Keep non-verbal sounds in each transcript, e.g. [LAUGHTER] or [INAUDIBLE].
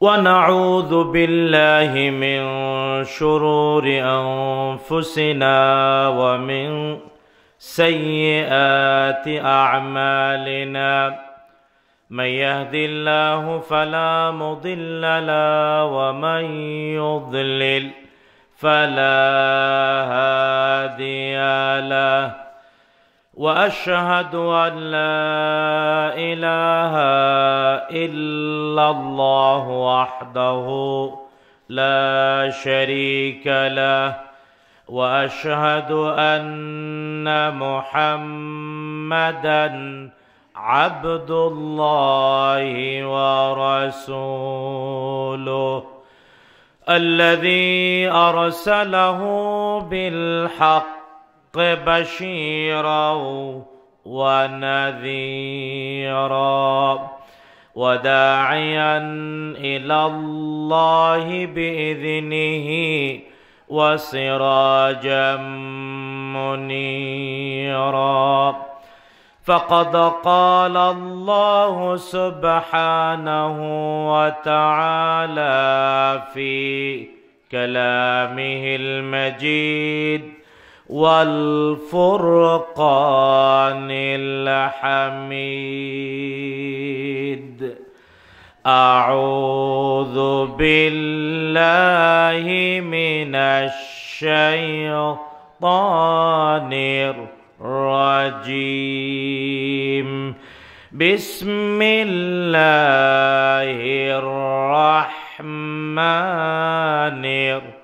ونعوذ بالله من شرور انفسنا ومن سيئات اعمالنا من يهد الله فلا مضل له ومن يضلل فلا هادي له واشهد ان لا اله الا الله وحده لا شريك له واشهد ان محمدا عبد الله ورسوله الذي ارسله بالحق الحق بشيرا ونذيرا وداعيا الى الله باذنه وسراجا منيرا فقد قال الله سبحانه وتعالى في كلامه المجيد والفرقان الحميد اعوذ بالله من الشيطان الرجيم بسم الله الرحمن الرحيم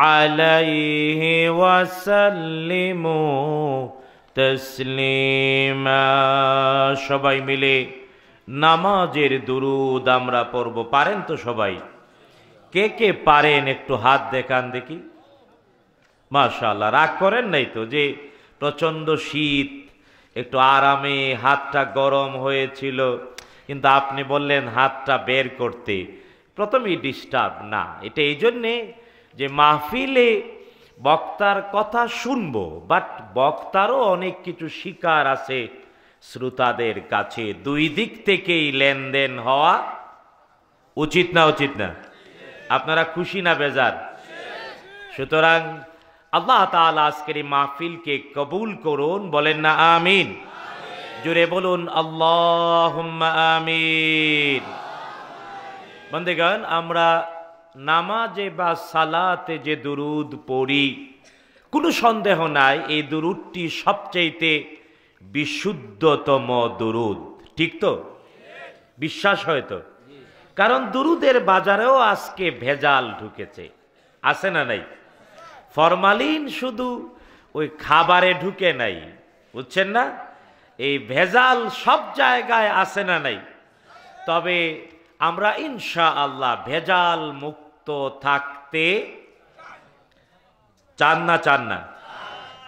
عليه وسلموا تسليما সবাই মিলে নামাজের দুরুদ আমরা পড়ব পারেন তো সবাই কে কে পারেন একটু হাত দেখান দেখি মাশাআল্লাহ রাগ করেন নাই তো যে প্রচণ্ড শীত একটু আরামে হাতটা গরম হয়েছিল কিন্তু আপনি বললেন হাতটা বের করতে প্রথমেই ডিস্টার্ব না এটা এই জন্যে যে মাহফিলে বক্তার কথা শুনবো বাট বক্তারও অনেক কিছু শিকার আছে শ্রোতাদের কাছে দুই দিক থেকেই লেনদেন হওয়া উচিত না উচিত না আপনারা খুশি না বেজার সুতরাং আল্লাহ তালা আজকের এই মাহফিলকে কবুল করুন বলেন না আমিন জুড়ে বলুন আল্লাহ আমিন বন্দেগান আমরা নামাজে বা সালাতে যে দুরুদ পড়ি কোনো সন্দেহ নাই এই দুরুদটি সবচেয়েতে বিশুদ্ধতম দুরুদ ঠিক তো বিশ্বাস হয়তো কারণ দুরুদের বাজারেও আজকে ভেজাল ঢুকেছে আছে না নাই ফরমালিন শুধু ওই খাবারে ঢুকে নাই বুঝছেন না এই ভেজাল সব জায়গায় আছে না নাই তবে আমরা ইনশা আল্লাহ ভেজাল মুক্ত তো থাকতে চান না চান না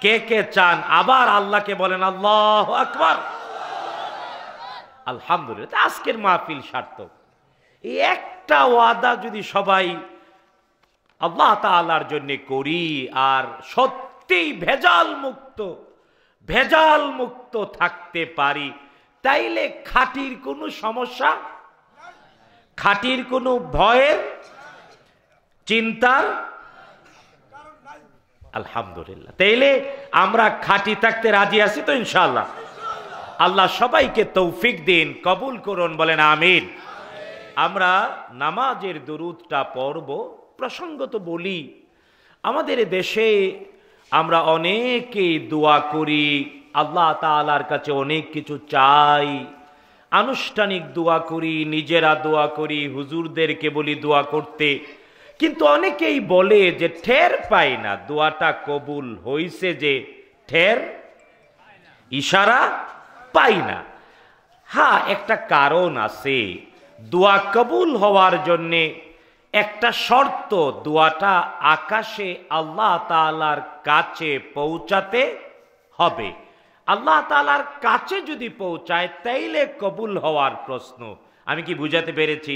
কে কে চান আবার আল্লাহকে বলেন আল্লাহ আকবর আলহামদুলিল্লাহ আজকের মাহফিল সার্থক এই একটা ওয়াদা যদি সবাই আল্লাহ তালার জন্য করি আর সত্যি ভেজাল মুক্ত ভেজাল মুক্ত থাকতে পারি তাইলে খাটির কোনো সমস্যা খাটির কোনো ভয়ের চিন্তার আলহামদুলিল্লাহ তাইলে আমরা খাটি থাকতে রাজি আছি তো ইনশাল্লাহ আল্লাহ সবাইকে তৌফিক দিন কবুল করুন বলেন আমিন আমরা নামাজের দরুদটা পর্ব প্রসঙ্গত বলি আমাদের দেশে আমরা অনেকেই দোয়া করি আল্লাহ তালার কাছে অনেক কিছু চাই আনুষ্ঠানিক দোয়া করি নিজেরা দোয়া করি হুজুরদেরকে বলি দোয়া করতে কিন্তু অনেকেই বলে যে ঠের পাই না দোয়াটা কবুল হইছে যে ঠের ইশারা পাই না হ্যাঁ একটা কারণ আছে দোয়া কবুল হওয়ার জন্যে একটা শর্ত দোয়াটা আকাশে আল্লাহ তালার কাছে পৌঁছাতে হবে আল্লাহ তালার কাছে যদি পৌঁছায় তাইলে কবুল হওয়ার প্রশ্ন আমি কি বুঝাতে পেরেছি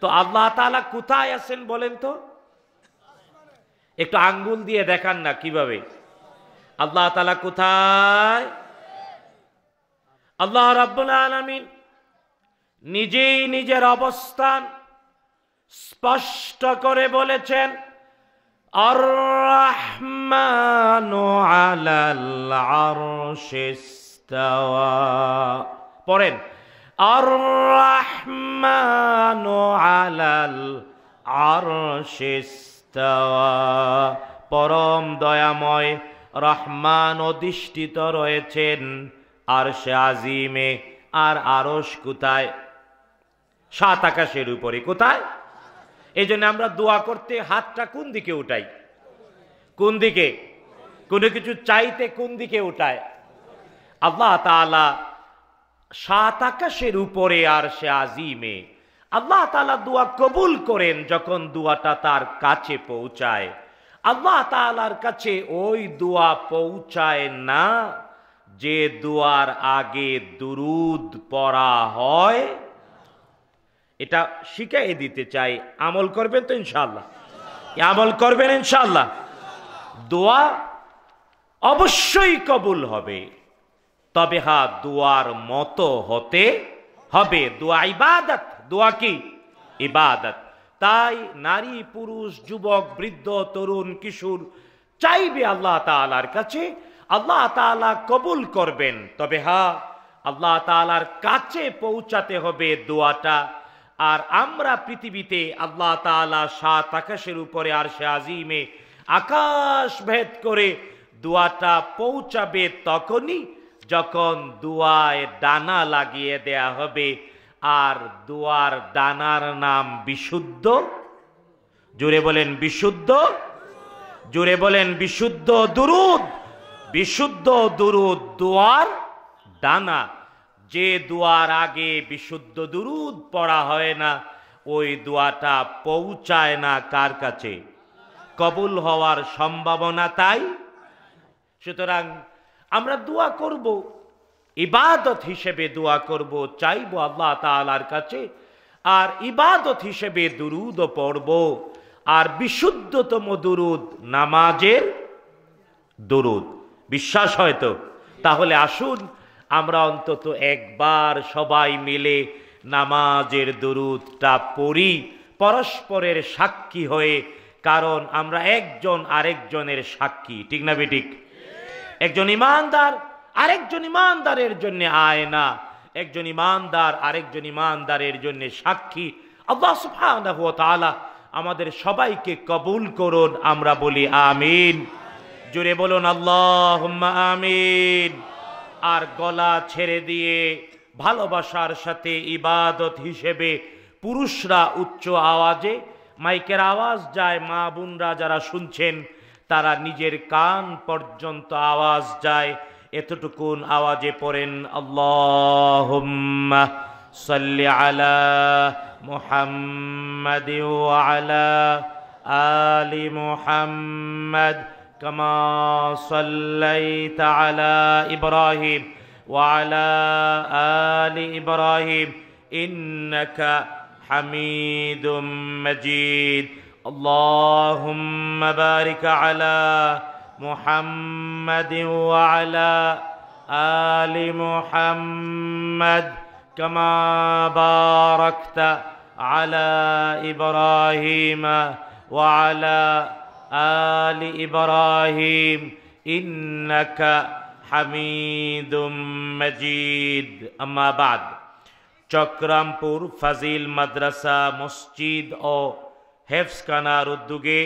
তো আল্লাহ তালা কোথায় আছেন বলেন তো একটু আঙ্গুল দিয়ে দেখান না কিভাবে আল্লাহ তালা কোথায় আল্লাহ রাব্বুল আলমিন নিজেই নিজের অবস্থান স্পষ্ট করে বলেছেন আর পড়েন الرحمن على العرش পরম দয়াময় রহমান অধিষ্ঠিত রয়েছেন আর সে আজিমে আর আরস কোথায় সাত আকাশের উপরে কোথায় এই জন্য আমরা দোয়া করতে হাতটা কোন দিকে উঠাই কোন দিকে কোনো কিছু চাইতে কোন দিকে উঠায় আল্লাহ তালা সাত আকাশের উপরে আর সে আজিমে আল্লাহ তালা দোয়া কবুল করেন যখন দোয়াটা তার কাছে পৌঁছায় আল্লাহ তালার কাছে ওই দোয়া পৌঁছায় না যে দোয়ার আগে দুরুদ পড়া হয় এটা শিখাই দিতে চাই আমল করবেন তো ইনশাল্লাহ আমল করবেন ইনশাল্লাহ দোয়া অবশ্যই কবুল হবে তবে হা দোয়ার মতো হতে হবে দোয়া ইবাদত দোয়া কি ইবাদত তাই নারী পুরুষ যুবক বৃদ্ধ তরুণ কিশোর চাইবে আল্লাহ তালার কাছে আল্লাহ তালা কবুল করবেন তবে হা আল্লাহ তালার কাছে পৌঁছাতে হবে দোয়াটা আর আমরা পৃথিবীতে আল্লাহ তালা সাত আকাশের উপরে আর সে আজিমে আকাশ ভেদ করে দোয়াটা পৌঁছাবে তখনই যখন দুয়ায় ডানা লাগিয়ে দেয়া হবে আর দুয়ার ডানার নাম বিশুদ্ধ জুড়ে বলেন বিশুদ্ধ জুড়ে বলেন বিশুদ্ধ দুরুদ বিশুদ্ধ দুরুদ দুয়ার ডানা যে দুয়ার আগে বিশুদ্ধ দুরুদ পড়া হয় না ওই দুয়াটা পৌঁছায় না কার কাছে কবুল হওয়ার সম্ভাবনা তাই সুতরাং আমরা দোয়া করব ইবাদত হিসেবে দোয়া করব চাইব আল্লাহ তালার কাছে আর ইবাদত হিসেবে দুরুদ পড়ব আর বিশুদ্ধতম দুরুদ নামাজের দুরুদ বিশ্বাস হয়তো তাহলে আসুন আমরা অন্তত একবার সবাই মিলে নামাজের দুরুদটা পড়ি পরস্পরের সাক্ষী হয়ে কারণ আমরা একজন আরেকজনের সাক্ষী ঠিক না বেঠিক একজন ইমানদার আরেকজন ইমানদারের জন্য আয়না একজন ইমানদার আরেকজন ইমানদারের জন্য সাক্ষী আল্লাহ আমাদের সবাইকে কবুল করুন আমরা বলি আমিন জুড়ে বলুন আল্লাহ আমিন আর গলা ছেড়ে দিয়ে ভালোবাসার সাথে ইবাদত হিসেবে পুরুষরা উচ্চ আওয়াজে মাইকের আওয়াজ যায় মা বোনরা যারা শুনছেন তারা নিজের কান পর্যন্ত আওয়াজ যায় এতটুকুন আওয়াজে পড়েন আল্লাহ সাল্লি আলা মুহাম্মাদ আলা আলি মোহাম্মদ كما صليت على إبراهيم وعلى آل إبراهيم إنك حميد مجيد اللهم بارك على محمد وعلى ال محمد كما باركت على ابراهيم وعلى ال ابراهيم انك حميد مجيد اما بعد চক্রামপুর ফাজিল মাদ্রাসা مسجد ও হেফসকানার উদ্যোগে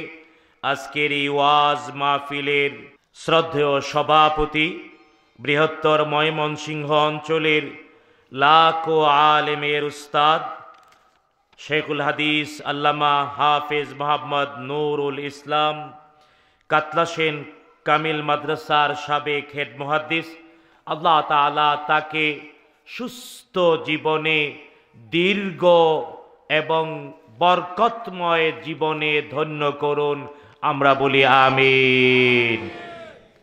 আজকের এই ওয়াজ মাহফিলের শ্রদ্ধেয় সভাপতি বৃহত্তর ময়মনসিংহ অঞ্চলের ও আলেমের উস্তাদ শেখুল হাদিস আল্লামা হাফেজ মোহাম্মদ নুরুল ইসলাম কাতলাসেন কামিল মাদ্রাসার সাবেক হেড মহাদ্দিস আল্লাহ তালা তাকে সুস্থ জীবনে দীর্ঘ এবং বরকতময় জীবনে ধন্য করুন আমরা বলি আমিন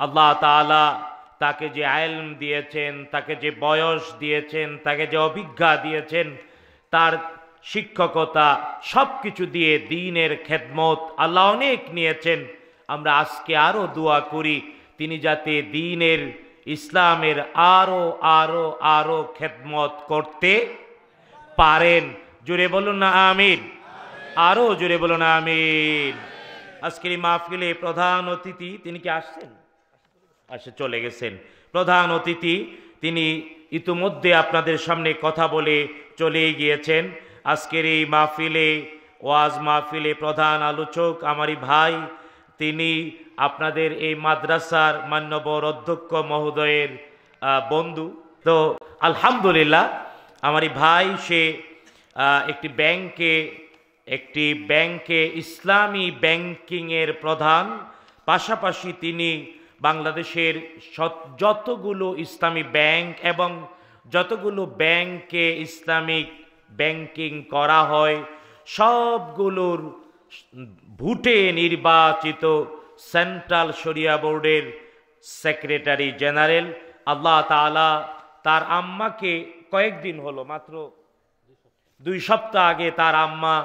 আল্লাহ তালা তাকে যে আয়লম দিয়েছেন তাকে যে বয়স দিয়েছেন তাকে যে অভিজ্ঞা দিয়েছেন তার শিক্ষকতা সব কিছু দিয়ে দিনের খেদমত আল্লাহ অনেক নিয়েছেন আমরা আজকে আরও দোয়া করি তিনি যাতে দিনের ইসলামের আরও আরও আরও খেদমত করতে পারেন জুড়ে বলুন না আমির আরও জোরে বলুন আমিন আজকের এই মাহফিলে প্রধান অতিথি তিনি কি আসছেন আসে আচ্ছা, চলে গেছেন প্রধান অতিথি তিনি ইতিমধ্যে আপনাদের সামনে কথা বলে চলে গিয়েছেন আজকের এই মাহফিলে ওয়াজ মাহফিলে প্রধান আলোচক আমারই ভাই তিনি আপনাদের এই মাদ্রাসার মান্যবর অধ্যক্ষ মহোদয়ের বন্ধু তো আলহামদুলিল্লাহ আমারই ভাই সে একটি ব্যাংকে একটি ব্যাংকে ইসলামী ব্যাংকিংয়ের প্রধান পাশাপাশি তিনি বাংলাদেশের যতগুলো ইসলামী ব্যাংক এবং যতগুলো ব্যাংকে ইসলামিক ব্যাংকিং করা হয় সবগুলোর ভোটে নির্বাচিত সেন্ট্রাল শরিয়া বোর্ডের সেক্রেটারি জেনারেল আল্লাহ তালা তার আম্মাকে কয়েকদিন হলো মাত্র দুই সপ্তাহ আগে তার আম্মা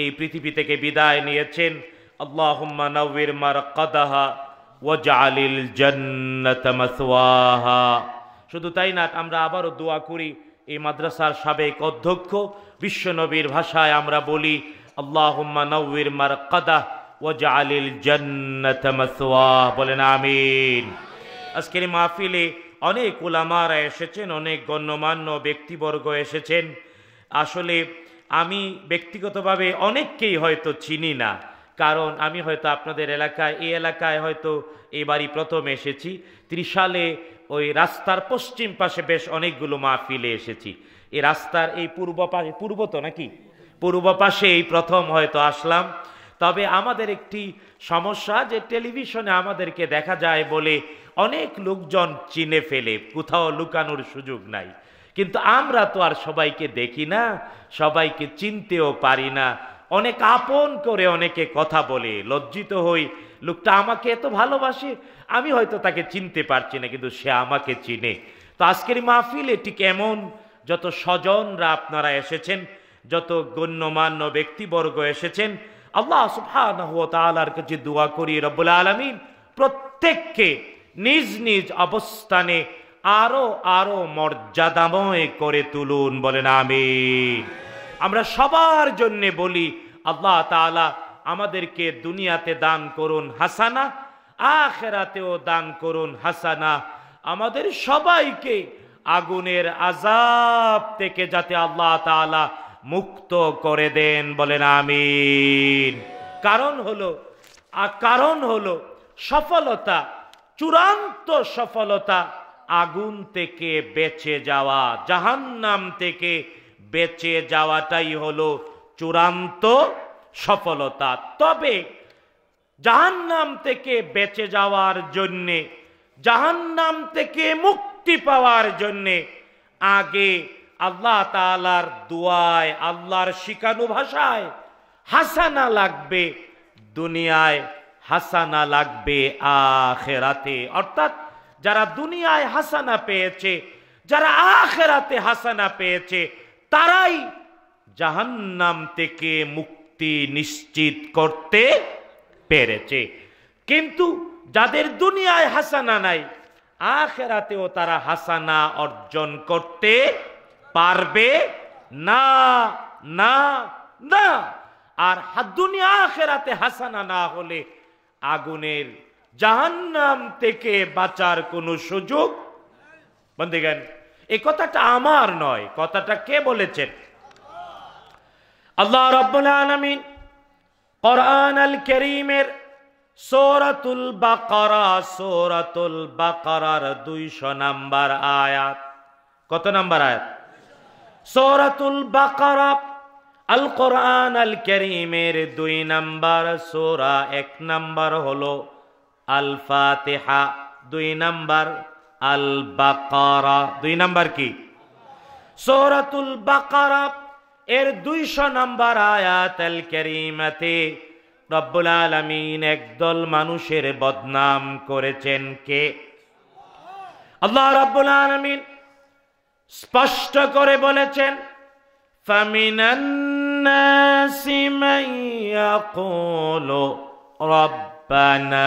এই পৃথিবী থেকে বিদায় নিয়েছেন আল্লাহুম্মা নাউির মারকাদাহা ওয়াজআলিল জান্নাত মাসওয়াহা শুধু তাই না আমরা আবারও দোয়া করি এই মাদ্রাসার সাবেক অধ্যক্ষ বিশ্বনবীর ভাষায় আমরা বলি আল্লাহুম্মা নাউির মারকাদাহ ওয়াজআলিল জান্নাত মাসওয়াহ বলেন আমিন আজকের মাহফিলে অনেক ওলামারা এসেছেন অনেক গণ্যমান্য ব্যক্তিবর্গ এসেছেন আসলে আমি ব্যক্তিগতভাবে অনেককেই হয়তো চিনি না কারণ আমি হয়তো আপনাদের এলাকায় এই এলাকায় হয়তো এই বাড়ি প্রথম এসেছি ত্রিশালে ওই রাস্তার পশ্চিম পাশে বেশ অনেকগুলো মাহফিলে এসেছি এই রাস্তার এই পূর্ব পাশে পূর্ব তো নাকি পূর্ব পাশে এই প্রথম হয়তো আসলাম তবে আমাদের একটি সমস্যা যে টেলিভিশনে আমাদেরকে দেখা যায় বলে অনেক লোকজন চিনে ফেলে কোথাও লুকানোর সুযোগ নাই কিন্তু আমরা তো আর সবাইকে দেখি না সবাইকে চিনতেও পারি না অনেক আপন করে অনেকে কথা বলে লজ্জিত হই লোকটা আমাকে এত ভালোবাসে আমি হয়তো তাকে চিনতে পারছি না কিন্তু সে আমাকে চিনে তো আজকের মাহফিল এটি কেমন যত স্বজনরা আপনারা এসেছেন যত গণ্যমান্য ব্যক্তিবর্গ এসেছেন আল্লাহ সুফানার কাছে দোয়া করি রব্বুল আলমিন প্রত্যেককে নিজ নিজ অবস্থানে আরো আরো মর্যাদাময় করে তুলুন বলেন আমি আমরা সবার জন্য বলি আল্লাহ তালা আমাদেরকে দুনিয়াতে দান করুন হাসানা আখেরাতেও দান করুন হাসানা আমাদের সবাইকে আগুনের আজাব থেকে যাতে আল্লাহ তালা মুক্ত করে দেন বলেন আমিন কারণ হলো কারণ হলো সফলতা চূড়ান্ত সফলতা আগুন থেকে বেঁচে যাওয়া জাহান্নাম থেকে বেঁচে যাওয়াটাই হলো চূড়ান্ত সফলতা তবে জাহান্নাম থেকে বেঁচে যাওয়ার জন্যে জাহান্নাম থেকে মুক্তি পাওয়ার জন্যে আগে আল্লাহ তালার দুয়ায় আল্লাহর শিকানু ভাষায় হাসানা লাগবে দুনিয়ায় হাসানা লাগবে আখেরাতে অর্থাৎ যারা দুনিয়ায় হাসানা পেয়েছে যারা আখেরাতে হাসানা পেয়েছে তারাই জাহান্নাম থেকে মুক্তি নিশ্চিত করতে পেরেছে কিন্তু যাদের দুনিয়ায় হাসানা নাই আখেরাতেও তারা হাসানা অর্জন করতে পারবে না না না আর দুনিয়া আখেরাতে হাসানা না হলে আগুনের জাহান্নাম থেকে বাঁচার কোনো সুযোগ বন্ধুগণ এই কথাটা আমার নয় কথাটা কে বলেছেন আল্লাহ রব্বুল আলমিন কোরআন আল করিমের সৌরাতুল বাকারা সৌরাতুল বাকারার দুইশো নাম্বার আয়াত কত নাম্বার আয়াত সৌরাতুল বাকারা আল কোরআন আল করিমের দুই নাম্বার সোরা এক নাম্বার হলো আল ফাতেহা দুই নাম্বার আল বাকারা দুই নাম্বার কি সৌরাতুল বাকারা এর দুইশো নাম্বার আয়াত আল করিমাতে রব্বুল আলমিন একদল মানুষের বদনাম করেছেন কে আল্লাহ রব্বুল আলমিন স্পষ্ট করে বলেছেন ফামিনান্নাসি কোলো রব্বানা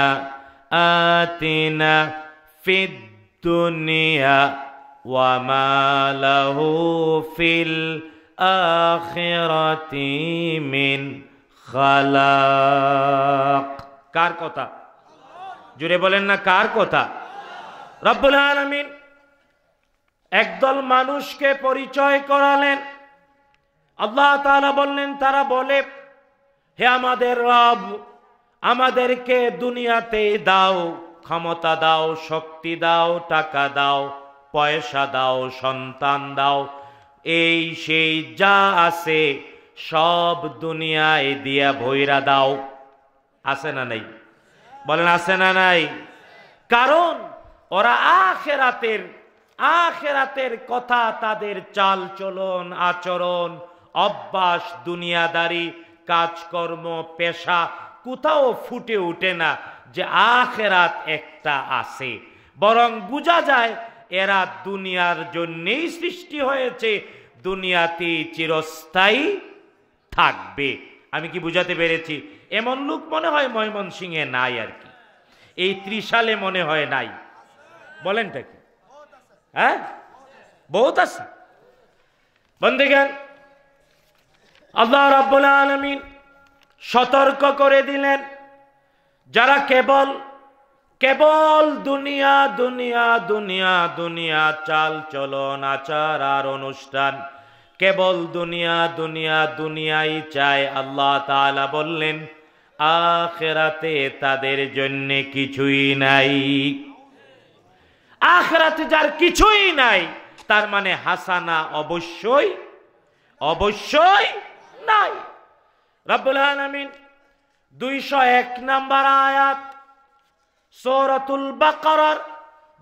آتنا في الدنيا وما له في الآخرة من খালাক কার কথা জুড়ে বলেন না কার কথা রব্বুল আলমিন একদল মানুষকে পরিচয় করালেন আল্লাহ তালা বললেন তারা বলে হে আমাদের রব আমাদেরকে দুনিয়াতে দাও ক্ষমতা দাও শক্তি দাও টাকা দাও পয়সা দাও সন্তান দাও এই সেই যা আছে সব দুনিয়ায় দিয়া ভৈরা দাও আছে না নাই বলেন আছে না নাই কারণ ওরা আখেরাতের আখেরাতের কথা তাদের চাল চলন আচরণ অভ্যাস দুনিয়াদারি কাজকর্ম পেশা কোথাও ফুটে ওঠে না যে আখেরাত একটা আছে বরং বোঝা যায় এরা দুনিয়ার জন্যেই সৃষ্টি হয়েছে দুনিয়াতে চিরস্থায়ী থাকবে আমি কি বুঝাতে পেরেছি এমন লোক মনে হয় ময়মনসিংহে নাই আর কি এই ত্রিশালে মনে হয় নাই বলেনটা কি হ্যাঁ বহুত আছে বন্ধে গেল আল্লাহ রাবুল আলমিন সতর্ক করে দিলেন যারা কেবল কেবল দুনিয়া দুনিয়া দুনিয়া দুনিয়া চাল চলন আচার আর অনুষ্ঠান কেবল দুনিয়া দুনিয়া দুনিয়াই চায় আল্লাহ তালা বললেন আখেরাতে তাদের জন্যে কিছুই নাই আখেরাতে যার কিছুই নাই তার মানে হাসানা অবশ্যই অবশ্যই নাই রব্বুল আলমিন দুইশো এক নাম্বার আয়াত সৌরতুল বাকরার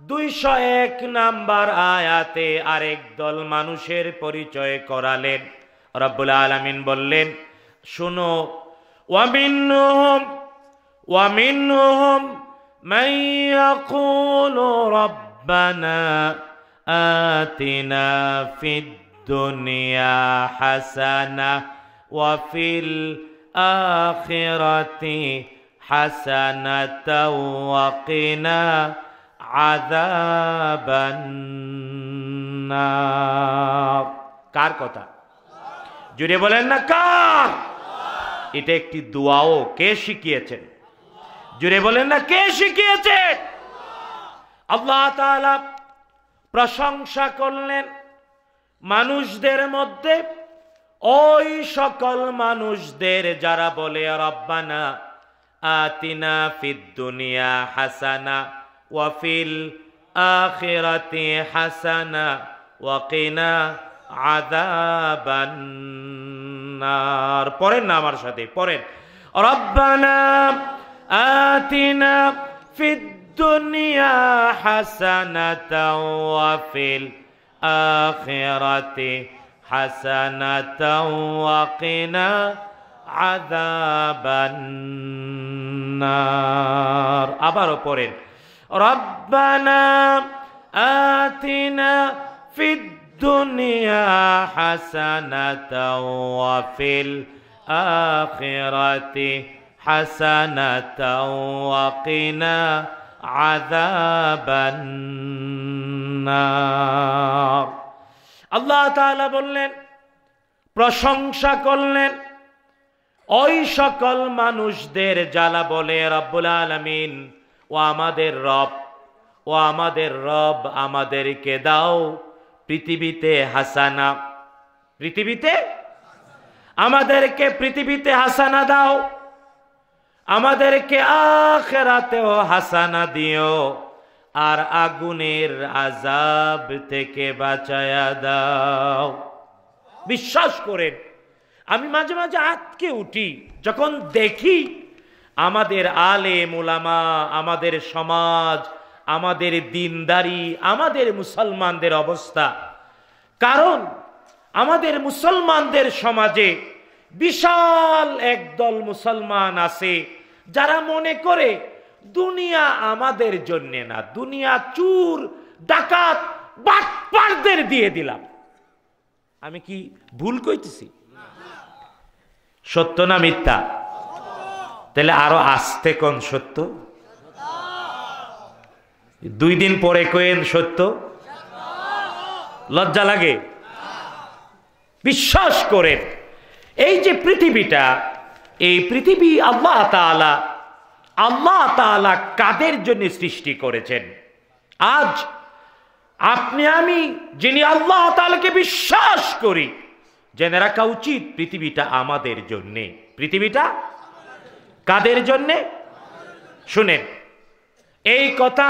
দুইশো এক নাম্বার আয়াতে আরেক দল মানুষের পরিচয় করালেন রব্বুল আলমিন বললেন শুনো ওয়ামিনুহম ওয়ামিনুহম মাইয়া রব্বানা আতিনা ফিদ দুনিয়া হাসানা وفي الآخرة حسنة وقنا عذاب النار কার কথা জুড়ে বলেন না কার এটা একটি দোয়াও কে শিখিয়েছেন জুড়ে বলেন না কে শিখিয়েছেন আল্লাহ তাআলা প্রশংসা করলেন মানুষদের মধ্যে ওই সকল মানুষদের যারা বলে রব্বানা আতিনা ফিদ দুনিয়া হাসানা ওয়াফিল আখিরাতি হাসানা ওয়াকিনা আদাবান্নার পরের না আমার সাথে পরের রব্বানা আতিনা ফিদ দুনিয়া হাসানাতা ওয়াফিল আখিরাতি حسنة وقنا عذاب النار أبارو بورين ربنا آتنا في الدنيا حسنة وفي الآخرة حسنة وقنا عذاب النار আল্লাহ তালা বললেন প্রশংসা করলেন ওই সকল মানুষদের জ্বালা বলে রব্বুল আলমিন ও আমাদের রব ও আমাদের রব আমাদেরকে দাও পৃথিবীতে হাসানা পৃথিবীতে আমাদেরকে পৃথিবীতে হাসানা দাও আমাদেরকে আখেরাতেও হাসানা দিও আর আগুনের আজাব থেকে বাঁচায়া দাও বিশ্বাস করেন আমি মাঝে মাঝে আতকে উঠি যখন দেখি আমাদের আলে মোলামা আমাদের সমাজ আমাদের দিনদারি আমাদের মুসলমানদের অবস্থা কারণ আমাদের মুসলমানদের সমাজে বিশাল একদল মুসলমান আছে যারা মনে করে দুনিয়া আমাদের জন্য না দুনিয়া চুর ডাকাত বাটপারদের দিয়ে দিলাম আমি কি ভুল কইতেছি সত্য না মিথ্যা তাহলে আরো আসতে কন সত্য দুই দিন পরে কেন সত্য লজ্জা লাগে বিশ্বাস করেন এই যে পৃথিবীটা এই পৃথিবী আল্লাহ তালা আল্লাহ তালা কাদের জন্য সৃষ্টি করেছেন আজ আপনি আমি যিনি আল্লাহ তালাকে বিশ্বাস করি জেনে রাখা উচিত পৃথিবীটা আমাদের জন্যে পৃথিবীটা কাদের জন্যে শুনেন এই কথা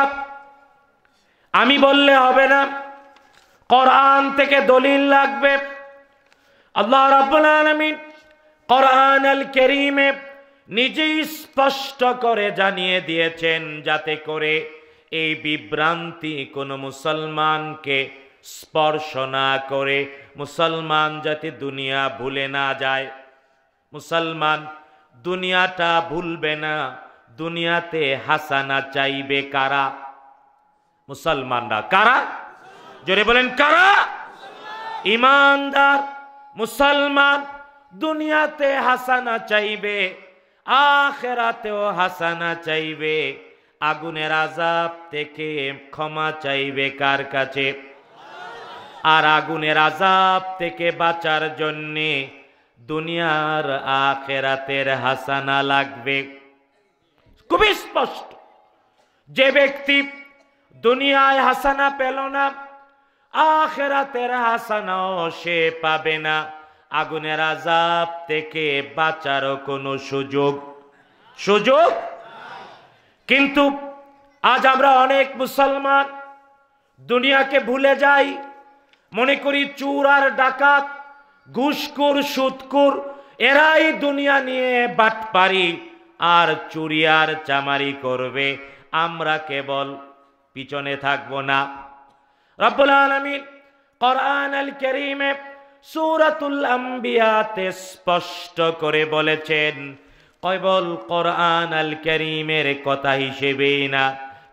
আমি বললে হবে না কোরআন থেকে দলিল লাগবে আল্লাহ রাবুল আলমিন কোরআন আল নিজেই স্পষ্ট করে জানিয়ে দিয়েছেন যাতে করে এই বিভ্রান্তি কোনো মুসলমানকে স্পর্শ না করে মুসলমান যাতে দুনিয়া ভুলে না যায় মুসলমান দুনিয়াটা ভুলবে না দুনিয়াতে হাসানা চাইবে কারা মুসলমানরা কারা জোরে বলেন কারা ইমানদার মুসলমান দুনিয়াতে হাসানা চাইবে আখেরাতেও হাসানা চাইবে আগুনের আজাব থেকে ক্ষমা চাইবে কার কাছে আর আগুনের আজাব থেকে বাঁচার জন্যে দুনিয়ার আখেরাতের হাসানা লাগবে খুবই স্পষ্ট যে ব্যক্তি দুনিয়ায় হাসানা পেল না আখেরাতের হাসানাও সে পাবে না আগুনের আজাব থেকে বাঁচার কোনো সুযোগ সুযোগ কিন্তু আজ আমরা অনেক মুসলমান দুনিয়াকে ভুলে যাই মনে করি চুর আর ডাকাত ঘুষকুর সুৎকুর এরাই দুনিয়া নিয়ে বাট পারি আর চুরি আর চামারি করবে আমরা কেবল পিছনে থাকব না রব্বুল আলমিন করিমে সুরাতুল আম্বিয়াতে স্পষ্ট করে বলেছেন কেবল কোরআন আল করিমের কথা হিসেবেই না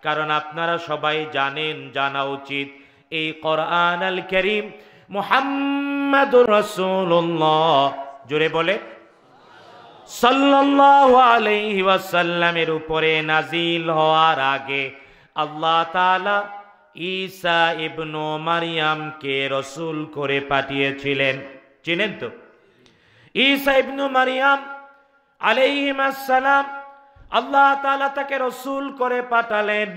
কারণ আপনারা সবাই জানেন জানা উচিত এই কোরআন আল করিম মোহাম্মদুর রসুল্লাহ জুড়ে বলে সাল্লাল্লাহু আলাইহি ওয়াসাল্লামের উপরে নাজিল হওয়ার আগে আল্লাহ তাআলা ঈসা ইবনু মারিয়ামকে রসুল করে পাঠিয়েছিলেন চিনেন তো ঈসা ইবনু মারিয়াম আলাইহিমাসালাম আল্লাহ তাআলা তাকে রসুল করে পাঠালেন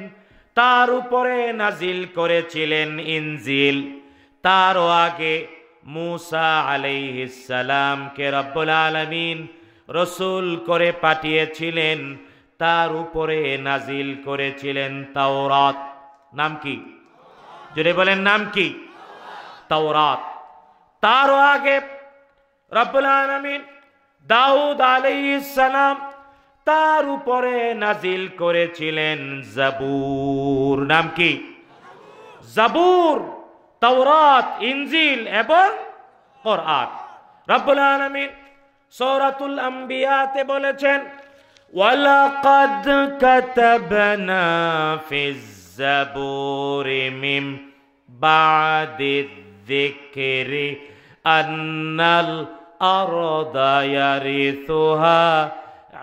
তার উপরে নাজিল করেছিলেন ইনজিল তারও আগে মুসা আলাইহিসালামকে রব্বুল আলামিন রসুল করে পাঠিয়েছিলেন তার উপরে নাজিল করেছিলেন তাওরাত নাম কি জোরে বলেন নাম কি তাওরাত তারও আগে রব্বুল আলমিন দাউদ সালাম তার উপরে নাজিল করেছিলেন জাবুর নাম কি জাবুর তাওরাত ইনজিল এবং কোরআন রব্বুল আলমিন সৌরাতুল আম্বিয়াতে বলেছেন ওয়ালাকাদ কাতাবনা ফিজ الزبور من بعد الذكر أن الأرض يرثها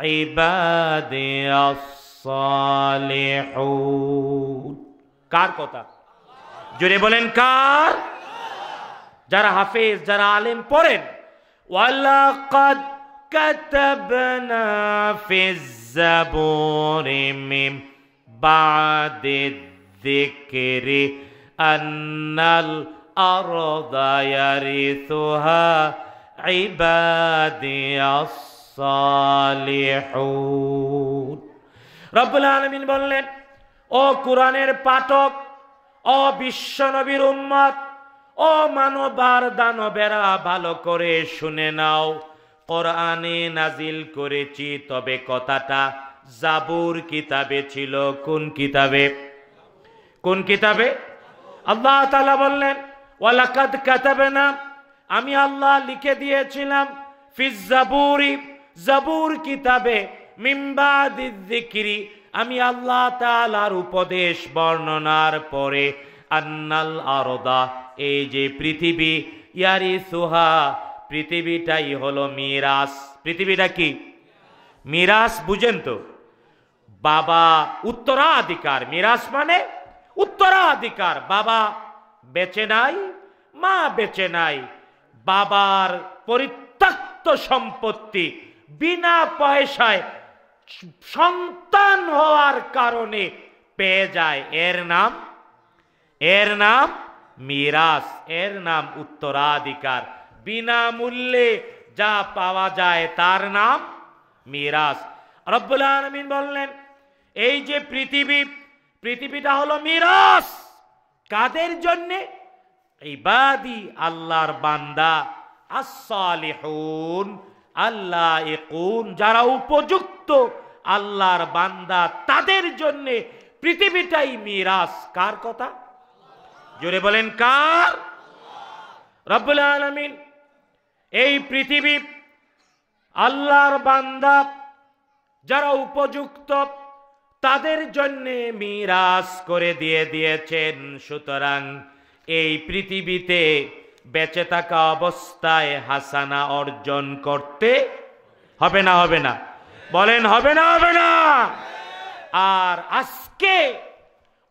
عبادي الصالحون কার কথা জুড়ে বলেন কার যারা হাফেজ যারা আলেম পড়েন ওয়ালাকাদ كتبنا في الزبور من بعد الذكر أن الأرض يرثها عبادي রব্বুল আলমিন বললেন ও কোরআনের পাঠক ও বিশ্বনবীর উম্মত ও মানবার দানবেরা ভালো করে শুনে নাও কোরআনে নাজিল করেছি তবে কথাটা জাবুর কিতাবে ছিল কোন কিতাবে কোন কিতাবে আল্লাহ তালা বললেন ওয়ালাকাদ কাতাবে না আমি আল্লাহ লিখে দিয়েছিলাম জাবুরি জাবুর কিতাবে মিম্বাদিকিরি আমি আল্লাহ তালার উপদেশ বর্ণনার পরে আন্নাল আরদা এই যে পৃথিবী ইয়ারি সুহা পৃথিবীটাই হলো মিরাস পৃথিবীটা কি মিরাস বুঝেন তো বাবা উত্তরাধিকার মিরাজ মানে উত্তরাধিকার বাবা বেঁচে নাই মা বেঁচে নাই বাবার পরিত্যক্ত সম্পত্তি বিনা পয়সায় সন্তান হওয়ার কারণে পেয়ে যায় এর নাম এর নাম মিরাজ এর নাম উত্তরাধিকার বিনামূল্যে যা পাওয়া যায় তার নাম মিরাজ রব্বুল আলমিন বললেন এই যে পৃথিবী পৃথিবীটা হলো মিরাস কাদের জন্যে এই বাদি আল্লাহর বান্দা আসলেহুন আল্লাহ একুন যারা উপযুক্ত আল্লাহর বান্দা তাদের জন্যে পৃথিবীটাই মিরাস কার কথা জোরে বলেন কার রব্বুল আলমিন এই পৃথিবী আল্লাহর বান্দা যারা উপযুক্ত তাদের জন্যে মিরাজ করে দিয়ে দিয়েছেন সুতরাং এই পৃথিবীতে বেঁচে থাকা অবস্থায় হাসানা অর্জন করতে হবে না হবে না বলেন হবে না হবে না আর আজকে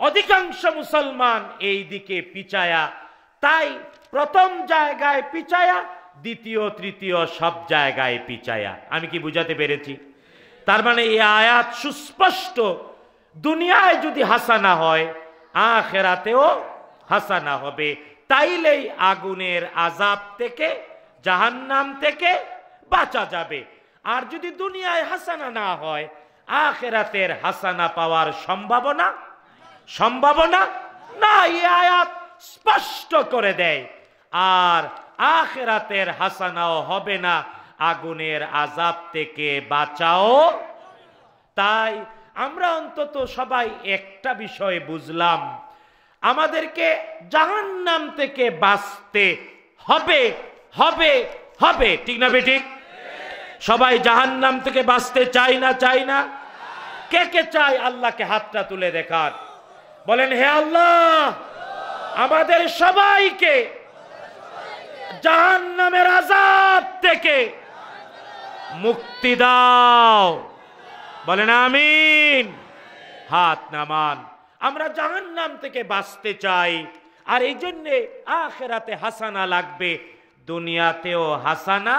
অধিকাংশ মুসলমান এই দিকে পিছায়া তাই প্রথম জায়গায় পিছায়া দ্বিতীয় তৃতীয় সব জায়গায় পিছায়া আমি কি বুঝাতে পেরেছি তার মানে এই আয়াত সুস্পষ্ট দুনিয়ায় যদি হাসানা হয় আখেরাতেও হাসানা হবে তাইলেই আগুনের আজাব থেকে জাহান্নাম থেকে বাঁচা যাবে আর যদি দুনিয়ায় হাসানা না হয় আখেরাতের হাসানা পাওয়ার সম্ভাবনা সম্ভাবনা না এই আয়াত স্পষ্ট করে দেয় আর আখেরাতের হাসানাও হবে না আগুনের আজাব থেকে বাঁচাও তাই আমরা অন্তত সবাই একটা বিষয় বুঝলাম আমাদেরকে জাহান নাম থেকে বাঁচতে হবে হবে হবে ঠিক না বেঠিক সবাই জাহান নাম থেকে বাঁচতে চাই না চাই না কে কে চাই আল্লাহকে হাতটা তুলে দেখার বলেন হে আল্লাহ আমাদের সবাইকে জাহান নামের আজাদ থেকে মুক্তি দাও বলেন আমিন হাত নামান আমরা জাহান নাম থেকে বাঁচতে চাই আর এই জন্যে আখেরাতে হাসানা লাগবে দুনিয়াতেও হাসানা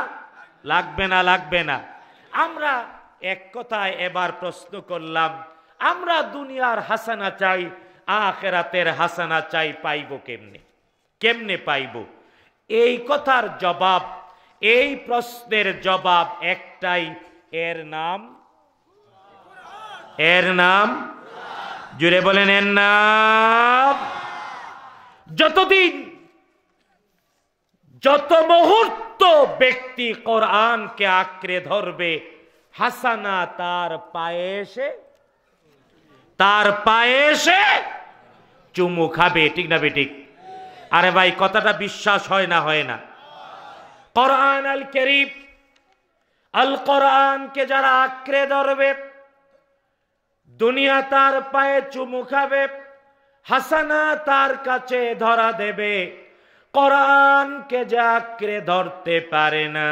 লাগবে না লাগবে না আমরা এক কথায় এবার প্রশ্ন করলাম আমরা দুনিয়ার হাসানা চাই আখেরাতের হাসানা চাই পাইব কেমনে কেমনে পাইব এই কথার জবাব এই প্রশ্নের জবাব একটাই এর নাম এর নাম জুড়ে বলেন এর নাম যতদিন যত মুহূর্ত ব্যক্তি কোরআনকে আঁকড়ে ধরবে হাসানা তার পায়ে এসে তার পায়ে এসে চুমু খাবে ঠিক না বেটিক আরে ভাই কথাটা বিশ্বাস হয় না হয় না কোরআন আল কেরিফ আল কোরআনকে যারা আঁকড়ে ধরবে দুনিয়া তার পায়ে চুমু খাবে হাসানা তার কাছে ধরা দেবে কে যে আঁকড়ে ধরতে পারে না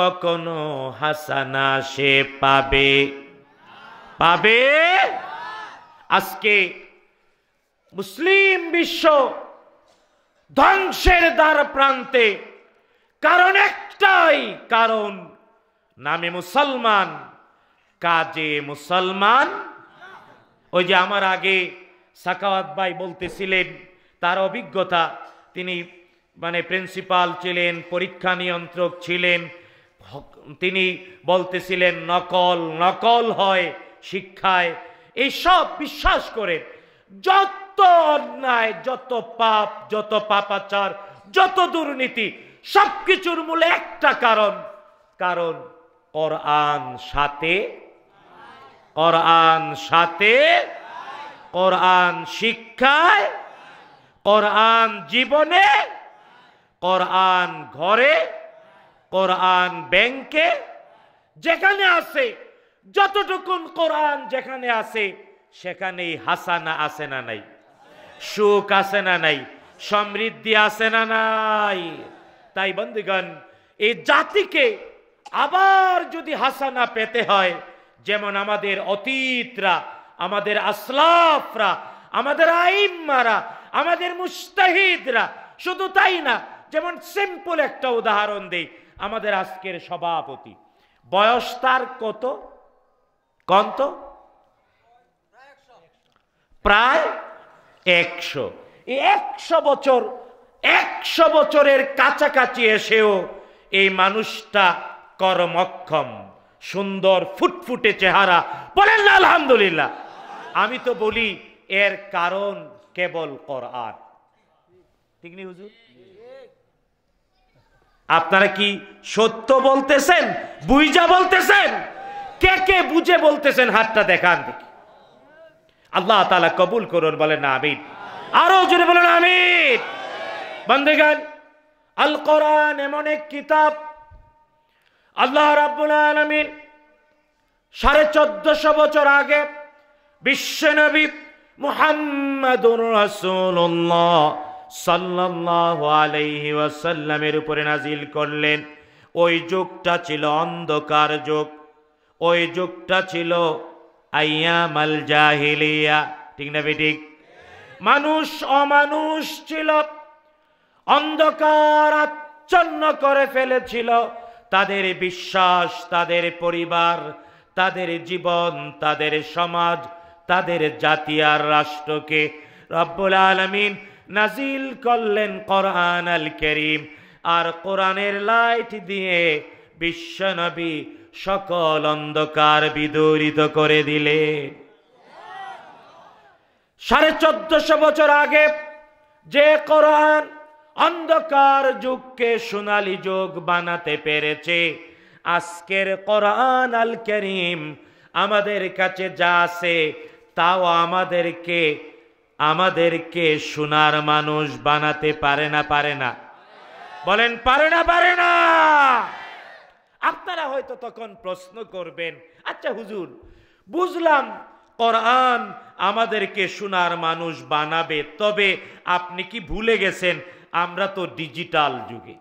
কখনো হাসানা সে পাবে পাবে আজকে মুসলিম বিশ্ব ধ্বংসের দ্বার প্রান্তে কারণ একটাই কারণ নামে মুসলমান কাজে মুসলমান ওই যে আমার আগে সাকাওয়াত ভাই বলতেছিলেন তার অভিজ্ঞতা তিনি মানে প্রিন্সিপাল ছিলেন পরীক্ষা নিয়ন্ত্রক ছিলেন তিনি বলতেছিলেন নকল নকল হয় শিক্ষায় এইসব বিশ্বাস করে যত অন্যায় যত পাপ যত পাপাচার যত দুর্নীতি সবকিছুর মূলে একটা কারণ কারণ আন সাথে আন সাথে আন শিক্ষায় আন জীবনে আন ঘরে আন ব্যাংকে যেখানে আছে যতটুকুন কোরআন যেখানে আছে সেখানেই হাসানা আছে না নাই সুখ আছে না নাই সমৃদ্ধি আছে না নাই তাই বন্ধুগণ এই জাতিকে আবার যদি হাসানা পেতে হয় যেমন আমাদের অতীতরা আমাদের আসলাফরা আমাদের আইম্মারা আমাদের মুস্তাহিদরা শুধু তাই না যেমন সিম্পল একটা উদাহরণ দেই আমাদের আজকের সভাপতি বয়স তার কত কত প্রায় একশো এই একশো বছর একশো বছরের কাছাকাছি এসেও এই মানুষটা কর্মক্ষম সুন্দর ফুটফুটে চেহারা বলেন না আলহামদুলিল্লাহ আমি তো বলি এর কারণ কেবল আর ঠিক নেই হুজুর আপনারা কি সত্য বলতেছেন বুইজা বলতেছেন কে কে বুঝে বলতেছেন হাতটা দেখান দেখি আল্লাহ তালা কবুল করুন বলেন না আমিন আরো জোরে বলেন আমিন বন্দেগান আল কোরআন এমন এক কিতাব আল্লাহ রাব্বুল আলমিন সাড়ে চোদ্দশো বছর আগে বিশ্বনবী মুহাম্মাদুর রাসূলুল্লাহ সাল্লাল্লাহু আলাইহি ওয়াসাল্লামের উপরে নাজিল করলেন ওই যুগটা ছিল অন্ধকার যুগ ওই যুগটা ছিল আইয়ামাল জাহিলিয়া ঠিক না বেঠিক মানুষ অমানুষ ছিল অন্ধকার আচ্ছন্ন করে ফেলেছিল তাদের বিশ্বাস তাদের পরিবার তাদের জীবন তাদের সমাজ তাদের জাতি আর রাষ্ট্রকে রব্বুল আলমিন নাজিল করলেন কোরআন আল করিম আর কোরআনের লাইট দিয়ে বিশ্বনবী সকল অন্ধকার বিদরিত করে দিলে সাড়ে চোদ্দশো বছর আগে যে কোরআন অন্ধকার যুগকে সোনালী যুগ বানাতে পেরেছে আজকের কোরআন আল করিম আমাদের কাছে যা আছে তাও আমাদেরকে আমাদেরকে সোনার মানুষ বানাতে পারে না পারে না বলেন পারে না পারে না আপনারা হয়তো তখন প্রশ্ন করবেন আচ্ছা হুজুর বুঝলাম কোরআন আমাদেরকে সোনার মানুষ বানাবে তবে আপনি কি ভুলে গেছেন আমরা তো ডিজিটাল যুগে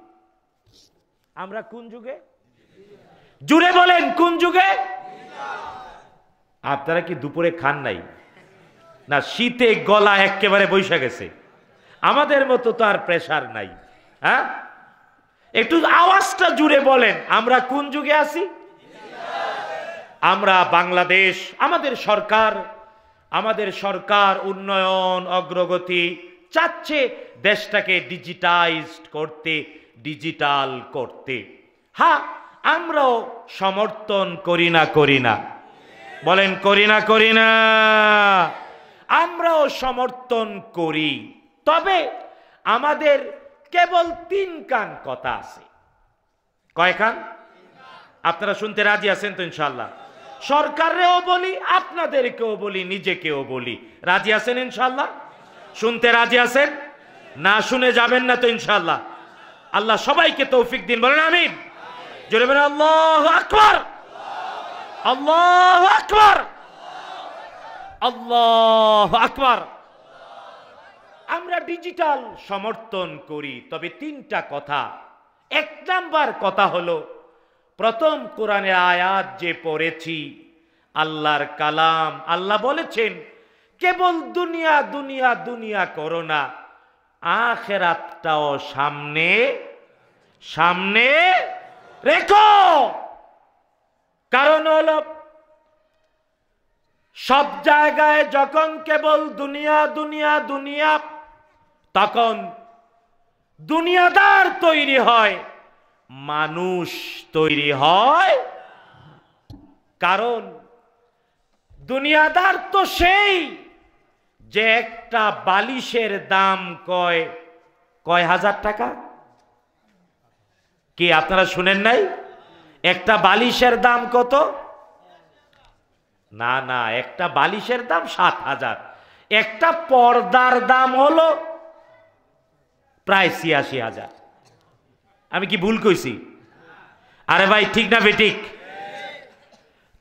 আমরা কোন যুগে জুড়ে বলেন কোন যুগে আপনারা কি দুপুরে খান নাই না শীতে গলা একেবারে বৈশা গেছে আমাদের মতো তো আর প্রেশার নাই হ্যাঁ একটু আওয়াজটা জুড়ে বলেন আমরা কোন যুগে আছি আমরা বাংলাদেশ আমাদের সরকার আমাদের সরকার উন্নয়ন অগ্রগতি চাচ্ছে দেশটাকে ডিজিটাইজড করতে ডিজিটাল করতে হ্যাঁ আমরাও সমর্থন করি না করি না বলেন করি না করি না আমরাও সমর্থন করি তবে আমাদের কেবল তিন কান কথা আছে কয় কান আপনারা শুনতে রাজি আছেন তো ইনশাল্লাহ সরকারেও বলি আপনাদেরকেও বলি নিজেকেও বলি রাজি আছেন ইনশাল্লাহ শুনতে রাজি আছেন না শুনে যাবেন না তো ইনশাল্লাহ আল্লাহ সবাইকে তৌফিক দিন বলেন আমি আল্লাহ আকবর আল্লাহ আকবর আল্লাহ আকবর আমরা ডিজিটাল সমর্থন করি তবে তিনটা কথা এক নাম্বার কথা হলো প্রথম কোরআনে আয়াত যে পড়েছি আল্লাহর কালাম আল্লাহ বলেছেন কেবল দুনিয়া দুনিয়া দুনিয়া করো না আখেরাতটাও সামনে সামনে রেখো কারণ হল সব জায়গায় যখন কেবল দুনিয়া দুনিয়া দুনিয়া তখন দুনিয়াদার তৈরি হয় মানুষ তৈরি হয় কারণ দুনিয়াদার তো সেই যে একটা বালিশের দাম কয় কয় হাজার টাকা কি আপনারা শুনেন নাই একটা বালিশের দাম কত না না একটা বালিশের দাম সাত হাজার একটা পর্দার দাম হলো প্রায় ছিয়াশি হাজার আমি কি ভুল কইছি আরে ভাই ঠিক না ঠিক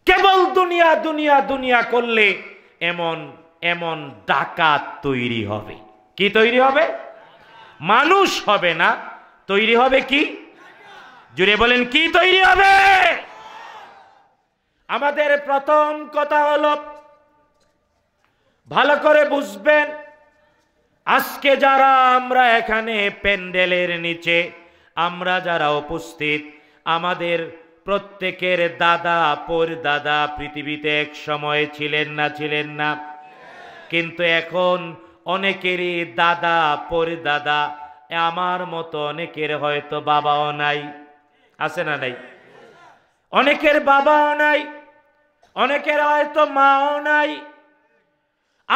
কেবল দুনিয়া দুনিয়া দুনিয়া করলে এমন এমন ডাকাত তৈরি হবে কি তৈরি হবে মানুষ হবে না তৈরি হবে কি জুড়ে বলেন কি তৈরি হবে আমাদের প্রথম কথা হল ভালো করে বুঝবেন আজকে যারা আমরা এখানে প্যান্ডেলের নিচে আমরা যারা উপস্থিত আমাদের প্রত্যেকের দাদা পর দাদা পৃথিবীতে এক সময় ছিলেন না ছিলেন না কিন্তু এখন অনেকেরই দাদা পরিদাদা আমার মতো অনেকের হয়তো বাবাও নাই আছে না নাই অনেকের বাবাও নাই অনেকের হয়তো মাও নাই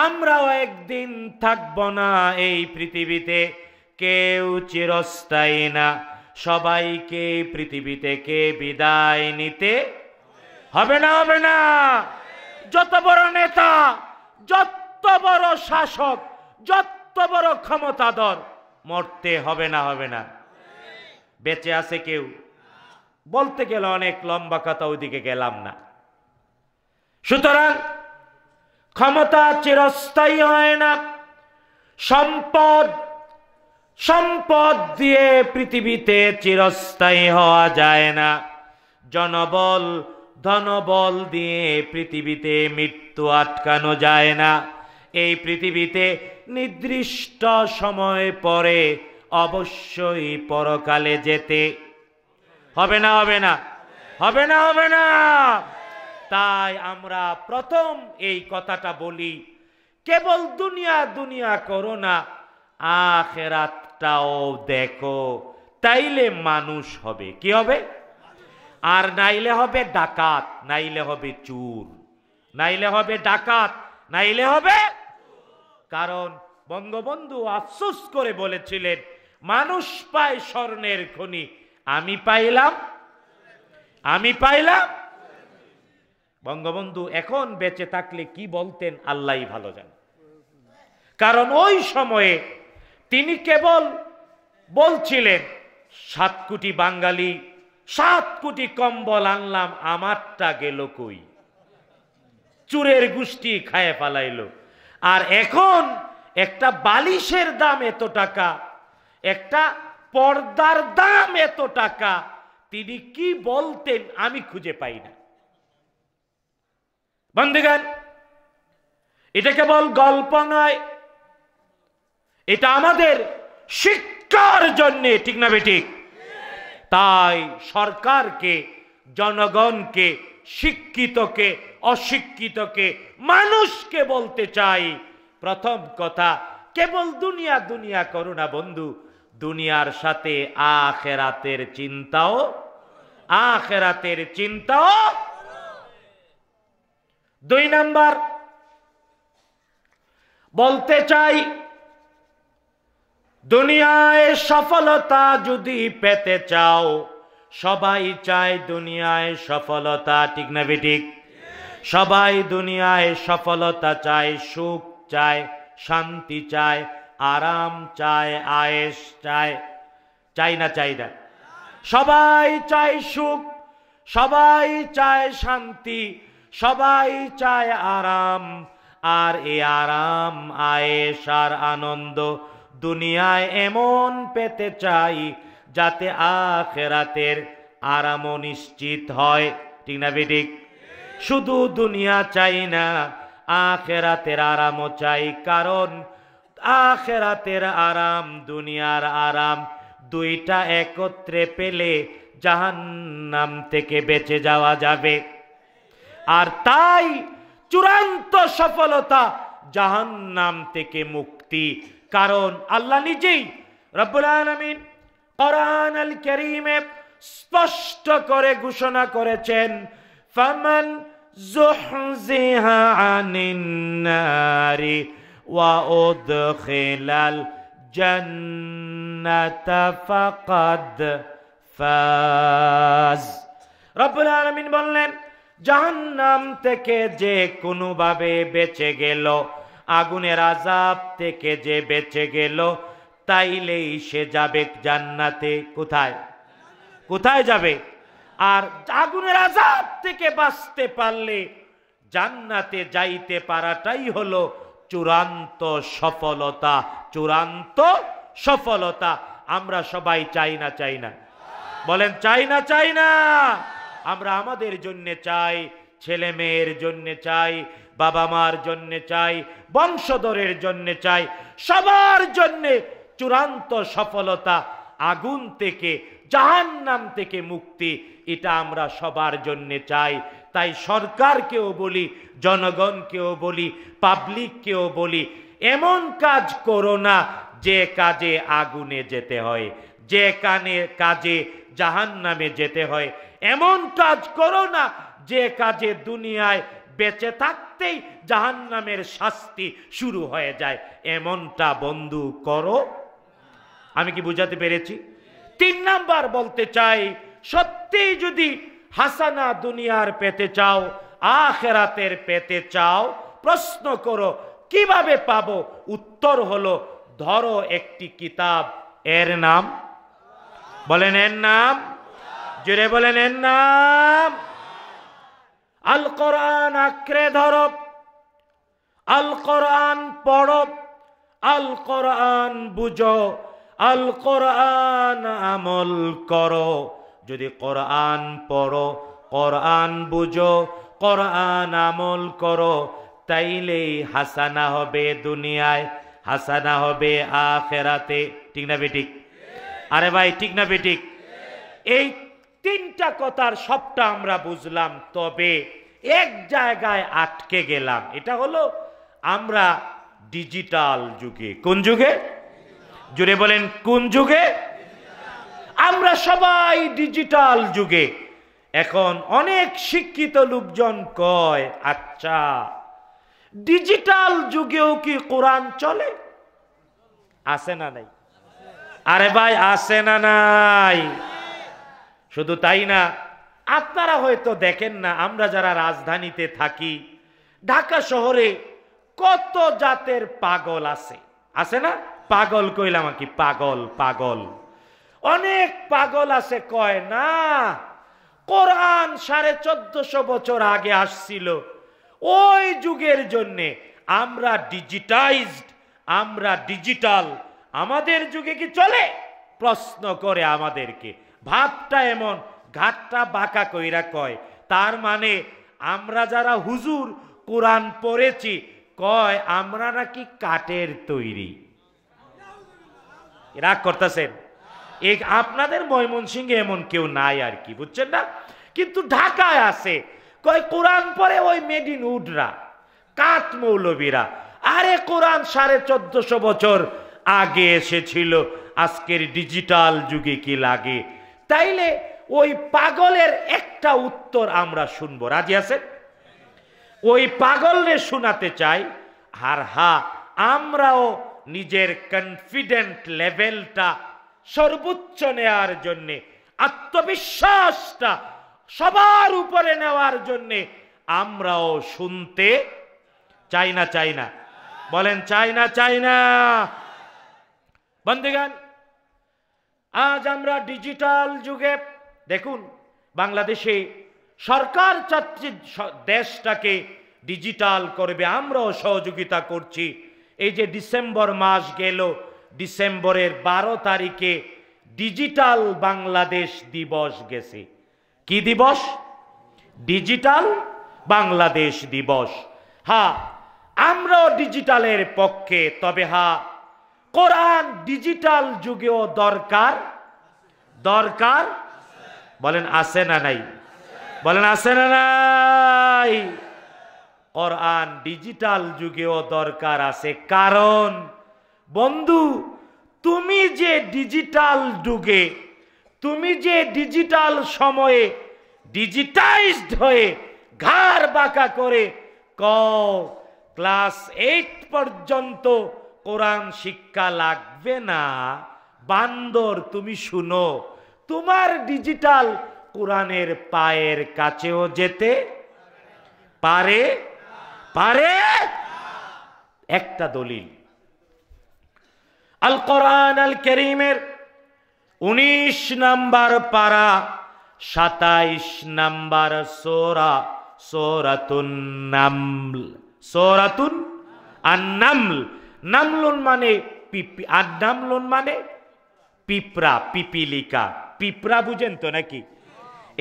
আমরাও একদিন থাকব না এই পৃথিবীতে কেউ চিরস্থায়ী না সবাইকে পৃথিবী থেকে বিদায় নিতে হবে না হবে না যত বড় নেতা যত যত বড় শাসক যত বড় ক্ষমতাধর মরতে হবে না হবে না বেঁচে আছে কেউ বলতে গেলে অনেক লম্বা কথা ওইদিকে গেলাম না সুতরাং ক্ষমতা চিরস্থায়ী হয় না সম্পদ সম্পদ দিয়ে পৃথিবীতে চিরস্থায়ী হওয়া যায় না জনবল ধনবল দিয়ে পৃথিবীতে মৃত্যু আটকানো যায় না এই পৃথিবীতে নির্দিষ্ট সময় পরে অবশ্যই পরকালে যেতে হবে না হবে না হবে না হবে না তাই আমরা প্রথম এই কথাটা বলি কেবল দুনিয়া দুনিয়া করো না আখেরাতটাও দেখো তাইলে মানুষ হবে কি হবে আর নাইলে হবে ডাকাত নাইলে হবে চুর নাইলে হবে ডাকাত নাইলে হবে কারণ বঙ্গবন্ধু আফসোস করে বলেছিলেন মানুষ পায় স্বর্ণের খনি আমি পাইলাম আমি পাইলাম বঙ্গবন্ধু এখন বেঁচে থাকলে কি বলতেন আল্লাহ ভালো জান কারণ ওই সময়ে তিনি কেবল বলছিলেন সাত কোটি বাঙালি সাত কোটি কম্বল আনলাম আমারটা গেল কই চুরের গোষ্ঠী খায় পালাইলো আর এখন একটা বালিশের দাম এত টাকা একটা পর্দার দাম এত টাকা তিনি কি বলতেন আমি খুঁজে পাই না বন্ধুগান এটা কেবল গল্প নয় এটা আমাদের শিক্ষার জন্যে ঠিক না বেঠিক তাই সরকারকে জনগণকে শিক্ষিতকে অশিক্ষিতকে মানুষকে বলতে চাই প্রথম কথা কেবল দুনিয়া দুনিয়া করো না বন্ধু দুনিয়ার সাথে আখেরাতের চিন্তাও আখেরাতের চিন্তাও দুই নাম্বার বলতে চাই দুনিয়ায় সফলতা যদি পেতে চাও সবাই চায় দুনিয়ায় সফলতা ঠিক না বেঠিক সবাই দুনিয়ায় সফলতা চায় সুখ চায় শান্তি চায় আরাম চায় আয়েস চায় চাই না চাই না সবাই চায় সুখ সবাই চায় শান্তি সবাই চায় আরাম আর এ আরাম আয়েস আর আনন্দ দুনিয়ায় এমন পেতে চাই যাতে আখেরাতের আরামও নিশ্চিত হয় ঠিক না শুধু দুনিয়া চাই না আখেরাতের আরামও চাই কারণ আখেরাতের আরাম দুনিয়ার আরাম দুইটা একত্রে পেলে জাহান্নাম থেকে বেঁচে যাওয়া যাবে আর তাই চূড়ান্ত সফলতা জাহান্নাম থেকে মুক্তি কারণ আল্লাহ নিজেই রব্বুল আলমিন কোরআন আল করিমে স্পষ্ট করে ঘোষণা করেছেন فمن زحزح عن النار وأدخل الجنة فقد ফাজ রব্বুল আলমিন বললেন জাহান্নাম থেকে যে কোনোভাবে বেঁচে গেল আগুনের আজাব থেকে যে বেঁচে গেল তাইলেই সে যাবে জান্নাতে কোথায় কোথায় যাবে আর আগুনের আজাদ থেকে বাঁচতে পারলে জান্নাতে যাইতে পারাটাই হলো চূড়ান্ত সফলতা চূড়ান্ত সফলতা আমরা সবাই চাই না চাই না বলেন চাই না চাই না আমরা আমাদের জন্য চাই ছেলে মেয়ের জন্য চাই বাবা মার জন্য চাই বংশধরের জন্য চাই সবার জন্য চূড়ান্ত সফলতা আগুন থেকে নাম থেকে মুক্তি এটা আমরা সবার জন্যে চাই তাই সরকারকেও বলি জনগণকেও বলি পাবলিককেও বলি এমন কাজ করো না যে কাজে আগুনে যেতে হয় যে কানে কাজে জাহান নামে যেতে হয় এমন কাজ করো না যে কাজে দুনিয়ায় বেঁচে থাকতেই জাহান নামের শাস্তি শুরু হয়ে যায় এমনটা বন্ধু করো আমি কি বুঝাতে পেরেছি তিন নাম্বার বলতে চাই সত্যি যদি হাসানা দুনিয়ার পেতে চাও আখেরাতের পেতে চাও প্রশ্ন করো কিভাবে পাব উত্তর হলো ধরো একটি কিতাব এর নাম বলেন এর নাম জুড়ে বলেন এর নাম আল কোরআন আঁকড়ে ধরো আল কোরআন পড়ো আল কোরআন বুঝো আল কোরআন আমল করো যদি কোরআন পড়ো কোরআন বুঝো কোরআন আমল করো তাইলেই হাসানা হবে দুনিয়ায় হাসানা হবে আখেরাতে ঠিক না বেটিক আরে ভাই ঠিক না বেটিক এই তিনটা কথার সবটা আমরা বুঝলাম তবে এক জায়গায় আটকে গেলাম এটা হলো আমরা ডিজিটাল যুগে কোন যুগে জুড়ে বলেন কোন যুগে আমরা সবাই ডিজিটাল যুগে এখন অনেক শিক্ষিত লোকজন কয় আচ্ছা ডিজিটাল যুগেও কি কোরআন চলে আছে না নাই আরে ভাই আছে না নাই শুধু তাই না আপনারা হয়তো দেখেন না আমরা যারা রাজধানীতে থাকি ঢাকা শহরে কত জাতের পাগল আছে আছে না পাগল কইলাম কি পাগল পাগল অনেক পাগল আছে কয় না কোরআন সাড়ে চোদ্দশো বছর আগে আসছিল ওই যুগের জন্যে আমরা ডিজিটাইজড আমরা ডিজিটাল আমাদের যুগে কি চলে প্রশ্ন করে আমাদেরকে ভাবটা এমন ঘাটটা বাঁকা কইরা কয় তার মানে আমরা যারা হুজুর কোরআন পড়েছি কয় আমরা নাকি কাঠের তৈরি রাগ করতেছেন এই আপনাদের ময়মনসিংহে এমন কেউ নাই আর কি বুঝছেন না কিন্তু ঢাকায় আছে কয় কোরআন পরে ওই মেডিন উডরা কাত মৌলবীরা আরে কোরআন সাড়ে চোদ্দশো বছর আগে এসেছিল আজকের ডিজিটাল যুগে কি লাগে তাইলে ওই পাগলের একটা উত্তর আমরা শুনব রাজি আছেন ওই পাগলরে শোনাতে চাই আর হা আমরাও নিজের কনফিডেন্ট লেভেলটা সর্বোচ্চ নেয়ার জন্যে আত্মবিশ্বাসটা সবার উপরে নেওয়ার জন্যে আমরাও শুনতে চাই না চাই না বলেন চাই না চাই না বন্ধুগান আজ আমরা ডিজিটাল যুগে দেখুন বাংলাদেশে সরকার চাচ্ছে দেশটাকে ডিজিটাল করবে আমরাও সহযোগিতা করছি এই যে ডিসেম্বর মাস গেল ডিসেম্বরের বারো তারিখে ডিজিটাল বাংলাদেশ দিবস গেছে কি দিবস ডিজিটাল বাংলাদেশ দিবস হা হ্যাঁ, আমরাও ডিজিটালের পক্ষে তবে হা হ্যাঁ, কোরআন ডিজিটাল যুগেও দরকার দরকার বলেন আছে না নাই বলেন আছে না নাই কোরআন ডিজিটাল যুগেও দরকার আছে কারণ বন্ধু তুমি যে ডিজিটাল ডুগে তুমি যে ডিজিটাল সময়ে ডিজিটাইজড হয়ে ঘাড় বাঁকা করে ক ক্লাস এইট পর্যন্ত কোরআন শিক্ষা লাগবে না বান্দর তুমি শুনো তোমার ডিজিটাল কোরআনের পায়ের কাছেও যেতে পারে পারে একটা দলিল আল কোরআন আল করিমের উনিশ নাম্বার পারা সাতাইশ নাম্বার সোরা সোরাতুন নামল সোরাতুন আর নামল নামলুন মানে আর নামলুন মানে পিপরা পিপিলিকা পিপরা বুঝেন তো নাকি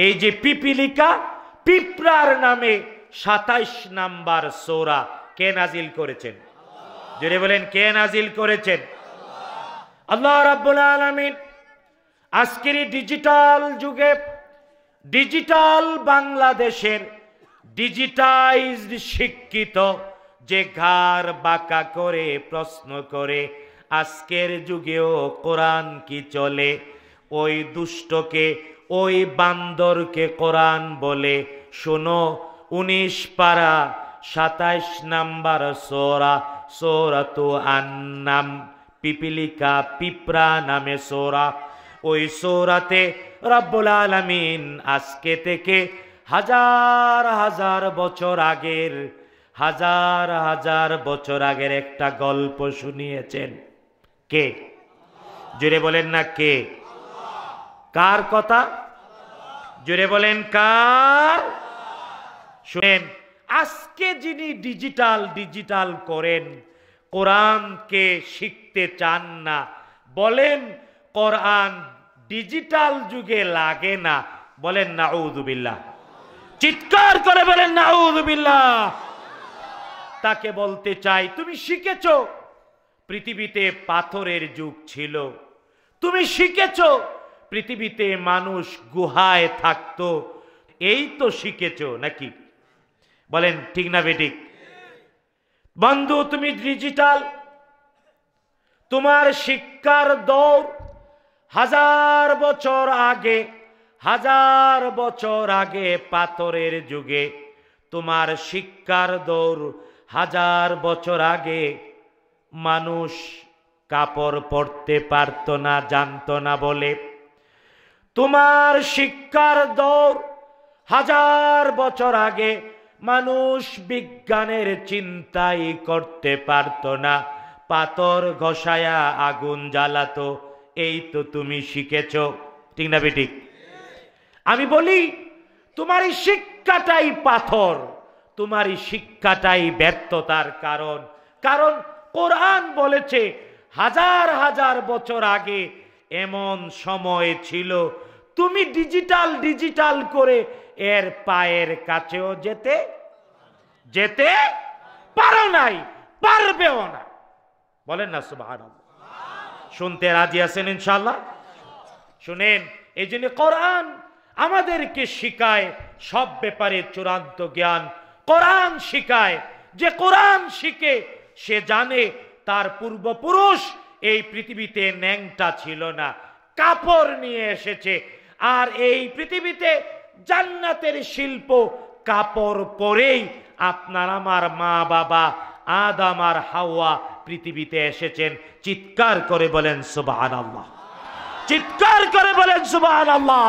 এই যে পিপিলিকা পিপরার নামে সাতাইশ নাম্বার সোরা কে নাজিল করেছেন যদি বলেন কে নাজিল করেছেন আল্লাহ রাব্বুল আলমিন আজকের ডিজিটাল যুগে ডিজিটাল বাংলাদেশের ডিজিটাইজড শিক্ষিত যে ঘর বাঁকা করে প্রশ্ন করে আজকের যুগেও কোরআন কি চলে ওই দুষ্টকে ওই বান্দরকে কোরআন বলে শোনো উনিশ পাড়া সাতাইশ নাম্বার সোরা সোরা তো আন্নাম পিপিলিকা পিপরা নামে সোরা ওই সোরাতে রব্বুল আলমিন আজকে থেকে হাজার হাজার বছর আগের হাজার হাজার বছর আগের একটা গল্প শুনিয়েছেন কে জুড়ে বলেন না কে কার কথা জুড়ে বলেন কার শুনেন আজকে যিনি ডিজিটাল ডিজিটাল করেন কোরআনকে শিখতে চান না বলেন কোরআন ডিজিটাল যুগে লাগে না বলেন নাউদুবিল্লা চিৎকার করে বলেন নাউদুবিল্লা তাকে বলতে চাই তুমি শিখেছ পৃথিবীতে পাথরের যুগ ছিল তুমি শিখেছ পৃথিবীতে মানুষ গুহায় থাকত এই তো শিখেছ নাকি বলেন ঠিক না বেটিক বন্ধু তুমি ডিজিটাল তোমার শিক্ষার দৌড় হাজার বছর আগে হাজার বছর আগে পাথরের যুগে তোমার শিক্ষার দৌড় হাজার বছর আগে মানুষ কাপড় পরতে পারত না জানত না বলে তোমার শিক্ষার দৌড় হাজার বছর আগে মানুষ বিজ্ঞানের চিন্তাই করতে পারত না পাথর ঘষায়া আগুন জ্বালাতো এই তো তুমি শিখেছ ঠিক না বেটি আমি বলি তোমার এই শিক্ষাটাই পাথর তোমার এই শিক্ষাটাই ব্যর্থতার কারণ কারণ কোরআন বলেছে হাজার হাজার বছর আগে এমন সময় ছিল তুমি ডিজিটাল ডিজিটাল করে এর পায়ের কাছেও যেতে যেতে পারো নাই পারবেও না বলেন না সুবাহ শুনতে রাজি আছেন ইনশাল্লাহ শুনেন এই জন্য কোরআন আমাদেরকে শিখায় সব ব্যাপারে চূড়ান্ত জ্ঞান কোরআন শিখায় যে কোরআন শিখে সে জানে তার পূর্বপুরুষ এই পৃথিবীতে ন্যাংটা ছিল না কাপড় নিয়ে এসেছে আর এই পৃথিবীতে জান্নাতের শিল্প কাপড় পরেই আপনার আমার মা বাবা আদাম আর হাওয়া পৃথিবীতে এসেছেন চিৎকার করে বলেন সুবাহ আল্লাহ চিৎকার করে বলেন সুবাহ আল্লাহ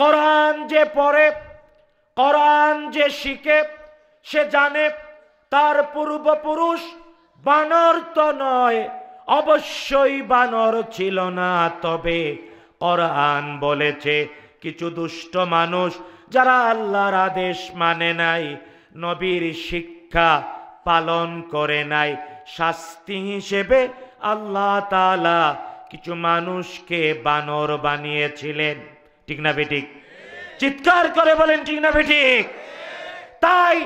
কোরআন যে পড়ে কোরআন যে শিখে সে জানে তার পূর্বপুরুষ বানর তো নয় অবশ্যই বানর ছিল না তবে কোরআন বলেছে কিছু দুষ্ট মানুষ যারা আল্লাহর আদেশ মানে নাই নবীর শিক্ষা পালন করে নাই শাস্তি হিসেবে আল্লাহ তালা কিছু মানুষকে বানর বানিয়েছিলেন ঠিক না বেটিক চিৎকার করে বলেন ঠিক না বেটিক তাই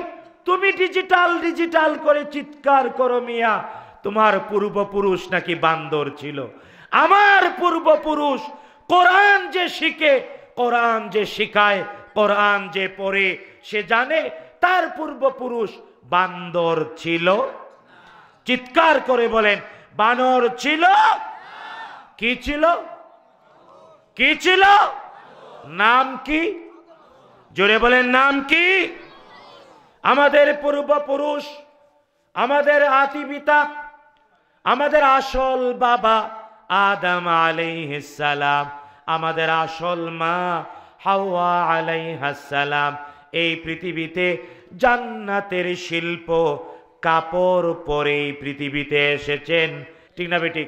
তুমি ডিজিটাল ডিজিটাল করে চিৎকার করো মিয়া তোমার পূর্বপুরুষ নাকি বান্দর ছিল আমার পূর্বপুরুষ কোরআন যে শিখে কোরআন যে শিখায় কোরআন যে পড়ে সে জানে তার পূর্বপুরুষ বান্দর ছিল চিৎকার করে বলেন বানর ছিল কি ছিল কি ছিল নাম কি জোরে বলেন নাম কি আমাদের পূর্বপুরুষ আমাদের আতিবিতা আমাদের আসল বাবা আদম আলাইহিস সালাম আমাদের আসল মা হাওয়া আলাইহাসালাম এই পৃথিবীতে জান্নাতের শিল্প কাপড় পরে পৃথিবীতে এসেছেন ঠিক না বেটিক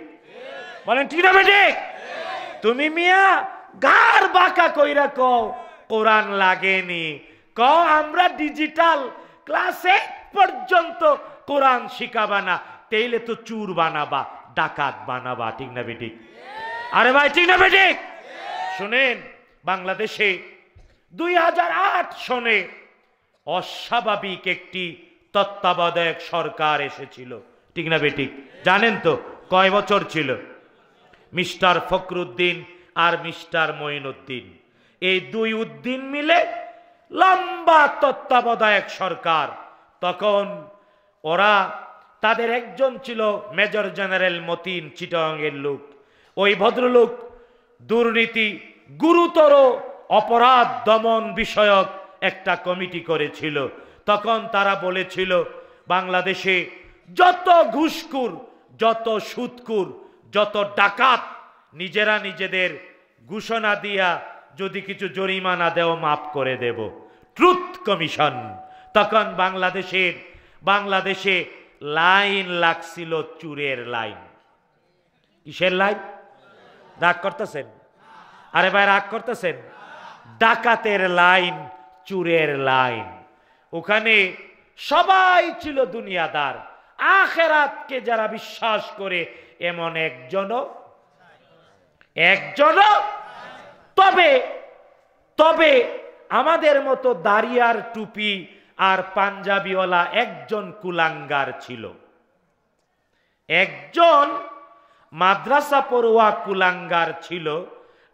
বলেন ঠিক না বেটিক তুমি মিয়া গার বাঁকা কইরা কও কোরআন লাগেনি ক আমরা ডিজিটাল ক্লাসে পর্যন্ত কোরআন শিখাবা না তেইলে তো চুর বানাবা ডাকাত বানাবা ঠিক না বেটিক আরে ভাই ঠিক না বেটিক শোনেন বাংলাদেশে দুই সনে অস্বাভাবিক একটি তত্ত্বাবধায়ক সরকার এসেছিল ঠিক না বেটি জানেন তো কয় বছর ছিল মিস্টার ফখরুদ্দিন আর মিস্টার মঈনুদ্দিন এই দুই উদ্দিন মিলে লম্বা তত্ত্বাবধায়ক সরকার তখন ওরা তাদের একজন ছিল মেজর জেনারেল মতিন এর লোক ওই ভদ্রলোক দুর্নীতি গুরুতর অপরাধ দমন বিষয়ক একটা কমিটি করেছিল তখন তারা বলেছিল বাংলাদেশে যত ঘুষকুর যত সুৎকুর যত ডাকাত নিজেরা নিজেদের ঘোষণা দিয়া যদি কিছু জরিমানা দেও মাফ করে দেব ট্রুথ কমিশন তখন বাংলাদেশের বাংলাদেশে লাইন লাগছিল চুরের লাইন কিসের লাইন রাগ করতেছেন আরে ভাই রাগ করতেছেন ডাকাতের লাইন চুরের লাইন ওখানে সবাই ছিল দুনিয়াদার আখেরাতকে যারা বিশ্বাস করে এমন একজনও একজন তবে তবে আমাদের মতো দাঁড়িয়ার টুপি আর পাঞ্জাবিওয়ালা একজন কুলাঙ্গার ছিল একজন মাদ্রাসা পড়ুয়া কুলাঙ্গার ছিল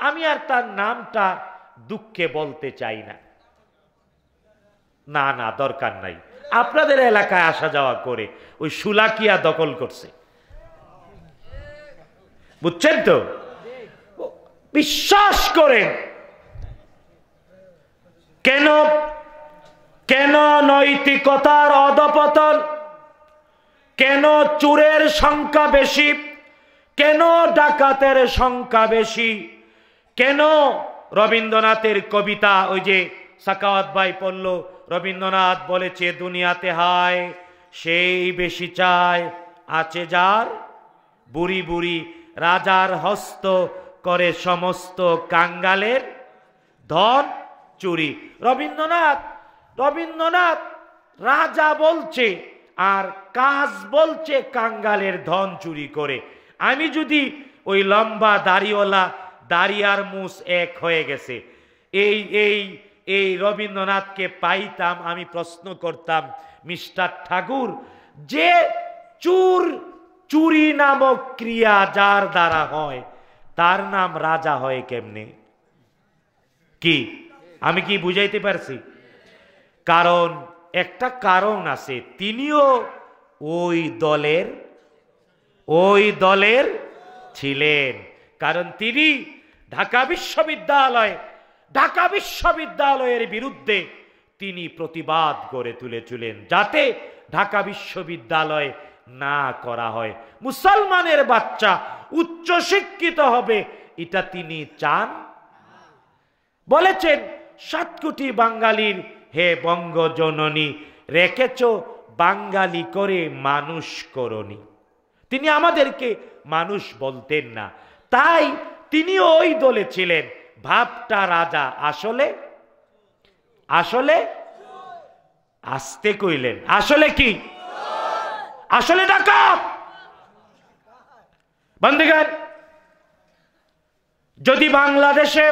আমি আর তার নামটা দুঃখে বলতে চাই না না না দরকার নাই আপনাদের এলাকায় আসা যাওয়া করে ওই সুলাকিয়া দখল করছে বুঝছেন তো বিশ্বাস করেন কেন কেন নৈতিকতার অদপতন কেন চুরের সংখ্যা বেশি কেন ডাকাতের সংখ্যা বেশি কেন রবীন্দ্রনাথের কবিতা ওই যে সাকাওয়াত ভাই পড়ল রবীন্দ্রনাথ বলেছে দুনিয়াতে হায় সেই বেশি চায় আছে যার বুড়ি বুড়ি রাজার হস্ত করে সমস্ত কাঙ্গালের ধন চুরি রবীন্দ্রনাথ রবীন্দ্রনাথ রাজা বলছে আর কাজ বলছে কাঙ্গালের ধন চুরি করে আমি যদি ওই লম্বা দাড়িওয়ালা দাঁড়িয়ার আর মুস এক হয়ে গেছে এই এই এই রবীন্দ্রনাথকে পাইতাম আমি প্রশ্ন করতাম মিস্টার ঠাকুর যে চুর চুরি নামক ক্রিয়া যার দ্বারা হয় তার নাম রাজা হয় কেমনে কি আমি কি বুঝাইতে পারছি কারণ একটা কারণ আছে তিনিও ওই দলের ওই দলের ছিলেন কারণ তিনি ঢাকা বিশ্ববিদ্যালয় ঢাকা বিশ্ববিদ্যালয়ের বিরুদ্ধে তিনি প্রতিবাদ গড়ে তুলেছিলেন যাতে ঢাকা বিশ্ববিদ্যালয় না করা হয় মুসলমানের বাচ্চা উচ্চ শিক্ষিত হবে এটা তিনি চান বলেছেন সাত কোটি বাঙালির হে বঙ্গ জননী রেখেছ বাঙালি করে মানুষ করনি তিনি আমাদেরকে মানুষ বলতেন না তাই তিনিও ওই দলে ছিলেন ভাবটা রাজা আসলে আসলে আসতে কইলেন আসলে কি আসলে ডাকাত যদি বাংলাদেশে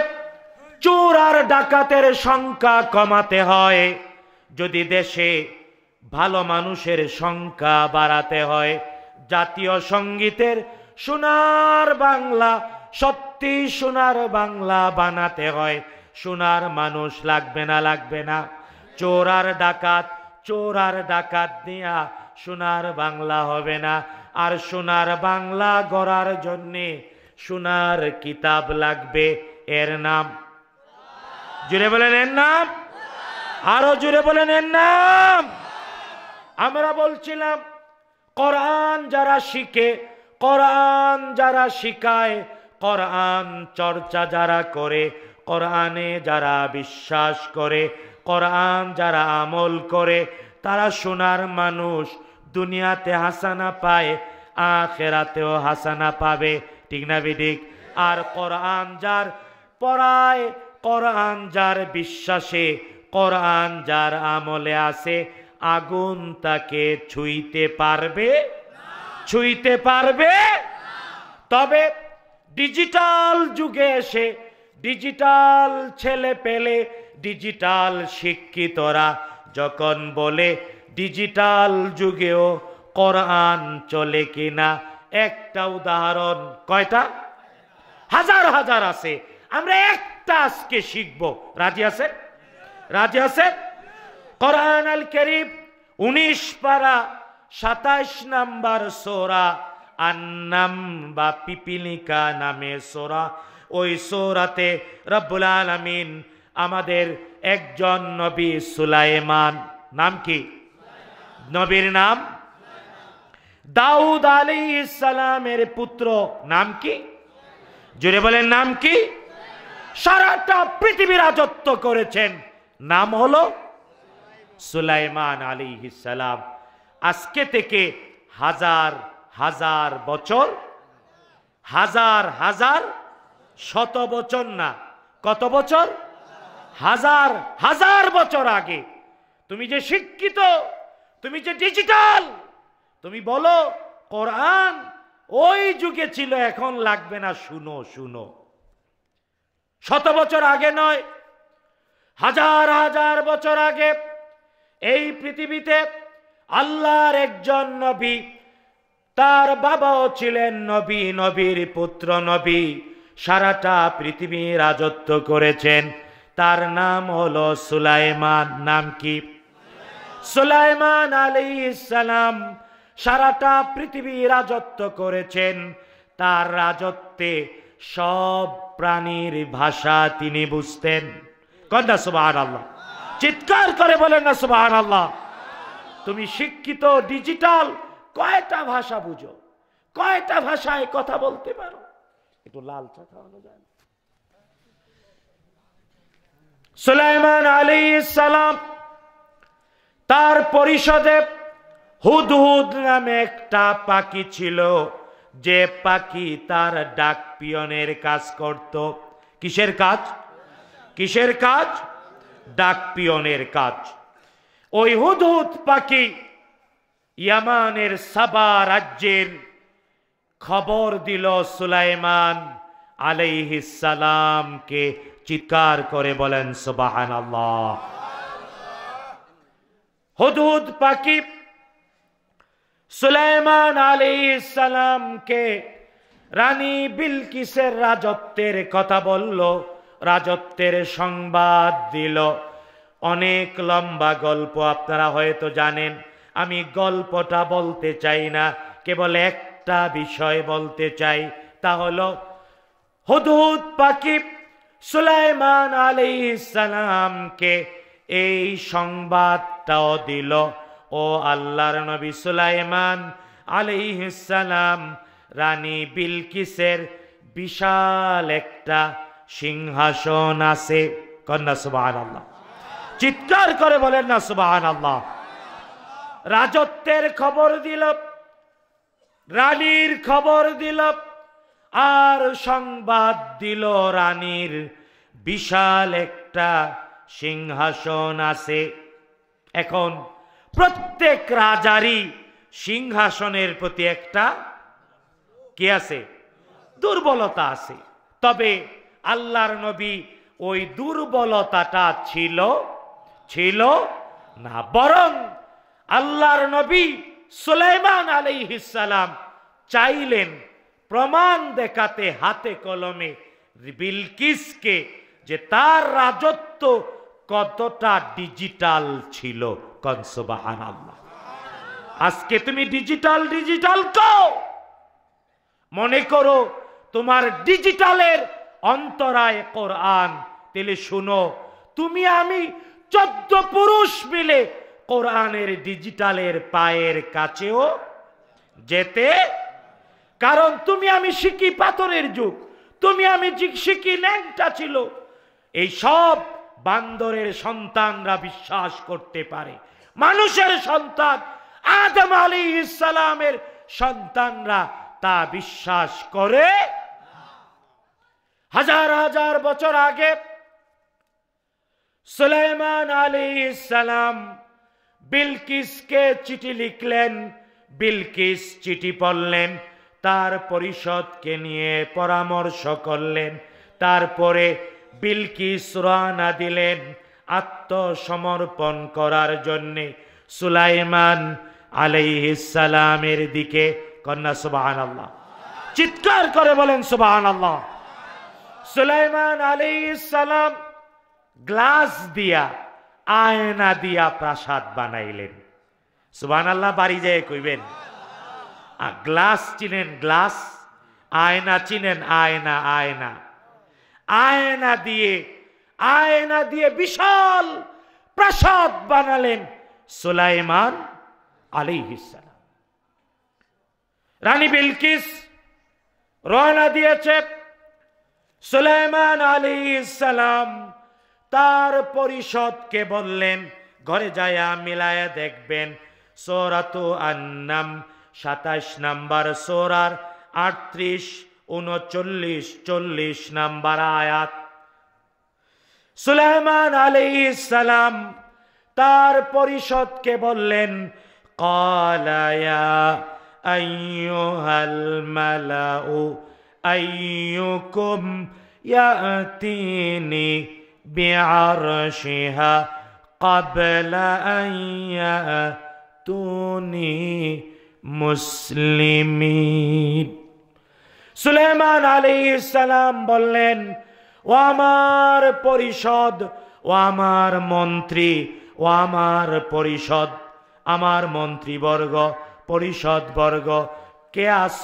চোর আর ডাকাতের সংখ্যা কমাতে হয় যদি দেশে ভালো মানুষের সংখ্যা বাড়াতে হয় জাতীয় সঙ্গীতের সোনার বাংলা সত্য একটি সোনার বাংলা বানাতে হয় সোনার মানুষ লাগবে না লাগবে না চোরার ডাকাত চোরার ডাকাত দিয়া সোনার বাংলা হবে না আর সোনার বাংলা গড়ার জন্যে সোনার কিতাব লাগবে এর নাম জুড়ে বলেন এর নাম আরো জুড়ে বলেন এর নাম আমরা বলছিলাম কোরআন যারা শিখে কোরআন যারা শিখায় কোরআন চর্চা যারা করে কোরআনে যারা বিশ্বাস করে কোরআন যারা আমল করে তারা সোনার মানুষ দুনিয়াতে হাসানা পায় আখেরাতেও হাসানা পাবে ঠিক না বিদিক আর কোরআন যার পড়ায় কোরআন যার বিশ্বাসে কোরআন যার আমলে আছে আগুন তাকে ছুঁইতে পারবে ছুঁইতে পারবে তবে ডিজিটাল যুগে এসে ডিজিটাল ছেলে পেলে ডিজিটাল শিক্ষিতরা যখন বলে ডিজিটাল যুগেও কোরআন চলে কিনা একটা উদাহরণ কয়টা হাজার হাজার আছে আমরা একটা আজকে শিখব রাজি আছে রাজি আছে কোরআন আল কেরিফ উনিশ পারা সাতাইশ নাম্বার সোরা আন্নাম বা পিপিলিকা নামে সোরা ওই সোরাতে রব্বুল আলমিন আমাদের একজন নবী সুলাইমান নাম কি নবীর নাম দাউদ আলী ইসালামের পুত্র নাম কি জুড়ে বলেন নাম কি সারাটা পৃথিবী রাজত্ব করেছেন নাম হলো সুলাইমান আলী ইসালাম আজকে থেকে হাজার হাজার বছর হাজার হাজার শত বছর না কত বছর হাজার হাজার বছর আগে তুমি যে শিক্ষিত তুমি যে ডিজিটাল তুমি বলো কোরআন ওই যুগে ছিল এখন লাগবে না শুনো শুনো শত বছর আগে নয় হাজার হাজার বছর আগে এই পৃথিবীতে আল্লাহর একজন নবী তার বাবাও ছিলেন নবী নবীর পুত্র নবী সারাটা পৃথিবী রাজত্ব করেছেন তার নাম হলো সুলাইমান নাম কি সুলাইমান আলী ইসালাম সারাটা পৃথিবী রাজত্ব করেছেন তার রাজত্বে সব প্রাণীর ভাষা তিনি বুঝতেন কন্যা সুবাহ আল্লাহ চিৎকার করে বলেন না সুবাহ আল্লাহ তুমি শিক্ষিত ডিজিটাল কয়টা ভাষা বুঝো কয়টা ভাষায় কথা বলতে পারো একটু লাল চা খাওয়ানো যায় সুলাইমান আলী সালাম তার পরিষদে হুদহুদ নামে একটা পাখি ছিল যে পাখি তার ডাক পিয়নের কাজ করত কিসের কাজ কিসের কাজ ডাক পিয়নের কাজ ওই হুদহুদ পাখি ইয়ামানের সাবা রাজ্যের খবর দিল সুলাইমান আলাইহিসালামকে চিৎকার করে বলেন সুবাহান আল্লাহ হুদুদ পাকি সুলাইমান আলাইহিসালামকে রানী বিলকিসের রাজত্বের কথা বলল রাজত্বের সংবাদ দিল অনেক লম্বা গল্প আপনারা হয়তো জানেন আমি গল্পটা বলতে চাই না কেবল একটা বিষয় বলতে চাই তা হল হুদহুদ পাখি সুলাইমান আলাইসালামকে এই সংবাদটাও দিল ও আল্লাহর নবী সুলাইমান আলাইসালাম রানী বিলকিসের বিশাল একটা সিংহাসন আছে কন্যা সুবাহ আল্লাহ চিৎকার করে বলেন না সুবাহ আল্লাহ রাজত্বের খবর দিল রানীর খবর দিল আর সংবাদ দিল রানীর বিশাল একটা সিংহাসন আছে এখন প্রত্যেক রাজারই সিংহাসনের প্রতি একটা কি আছে দুর্বলতা আছে তবে আল্লাহর নবী ওই দুর্বলতাটা ছিল ছিল না বরং আল্লাহর নবী সুলাইমান সালাম চাইলেন প্রমাণ দেখাতে হাতে কলমে বিলকিসকে যে তার রাজত্ব কতটা ডিজিটাল ছিল কনসবাহান আল্লাহ আজকে তুমি ডিজিটাল ডিজিটাল কো মনে করো তোমার ডিজিটালের অন্তরায় কোরআন তেলে শুনো তুমি আমি চোদ্দ পুরুষ মিলে কোরআনের ডিজিটালের পায়ের কাছেও যেতে কারণ তুমি আমি শিখি পাথরের যুগ তুমি আমি শিখি ল্যাংটা ছিল এই সব বান্দরের সন্তানরা বিশ্বাস করতে পারে মানুষের সন্তান আদম আলী ইসলামের সন্তানরা তা বিশ্বাস করে হাজার হাজার বছর আগে সুলাইমান আলী ইসলাম বিলকিসকে চিঠি লিখলেন বিলকিস চিঠি পড়লেন তার পরিষদকে নিয়ে পরামর্শ করলেন তারপরে বিলকিস রানা দিলেন আত্মসমর্পণ করার জন্যে সুলাইমান আলাইহিসালামের দিকে কন্যা সুবাহান আল্লাহ চিৎকার করে বলেন সুবাহান আল্লাহ সুলাইমান আলাইহিসালাম গ্লাস দিয়া আয়না দিয়া প্রাসাদ বানাইলেন সুবান আল্লাহ বাড়ি যেয়ে কইবেন আর গ্লাস চিনেন গ্লাস আয়না চিনেন আয়না আয়না আয়না দিয়ে আয়না দিয়ে বিশাল প্রাসাদ বানালেন সুলাইমান আলিহিসালাম রানী বিলকিস রয়না দিয়েছে সুলাইমান ইসালাম তার পরিষদকে বললেন ঘরে যায়া মিলায়া দেখবেন সোরাতু আন্নাম সাতাশ নাম্বার সোরার আটত্রিশ উনচল্লিশ চল্লিশ নাম্বার আয়াত সুলাইমান আলী সালাম তার পরিষদকে বললেন কলায়া আইয়ুহাল মালাউ আইয়ুকুম তিনি بعرشها قبل أن يأتوني মুসলিমিন সুলেমান আলী ইসালাম বললেন ও আমার পরিষদ ও আমার মন্ত্রী ও আমার পরিষদ আমার মন্ত্রীবর্গ পরিষদবর্গ কে আস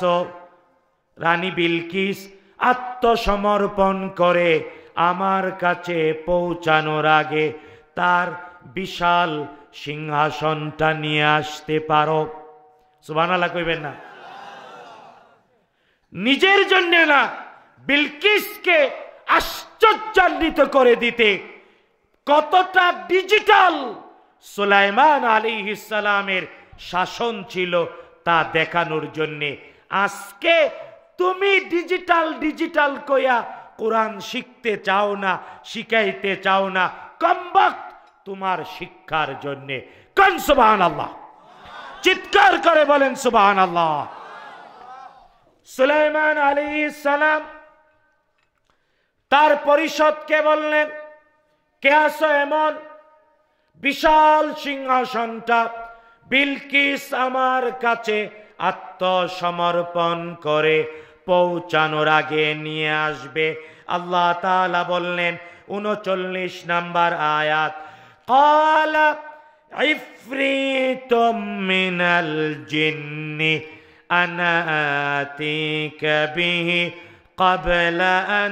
রানী বিলকিস আত্মসমর্পণ করে আমার কাছে পৌঁছানোর আগে তার বিশাল সিংহাসনটা নিয়ে আসতে পারো সুবানালা কইবেন না নিজের জন্য না বিলকিসকে আশ্চর্যান্বিত করে দিতে কতটা ডিজিটাল সুলাইমান আলী ইসালামের শাসন ছিল তা দেখানোর জন্যে আজকে তুমি ডিজিটাল ডিজিটাল কইয়া কোরআন শিখতে চাও না শিখাইতে চাও না কম্বক তোমার শিক্ষার জন্যে কন সুবাহান আল্লাহ চিৎকার করে বলেন সুবাহান আল্লাহ সুলাইমান আলী সালাম তার পরিষদকে বললেন কে আছো এমন বিশাল সিংহাসনটা বিলকিস আমার কাছে আত্মসমর্পণ করে পৌঁছানোর আগে নিয়ে আসবে আল্লাহ তালা বললেন উনচল্লিশ নাম্বার আয়াত কালা عفريت জিন্নি الجن أنا آتيك به قبل أن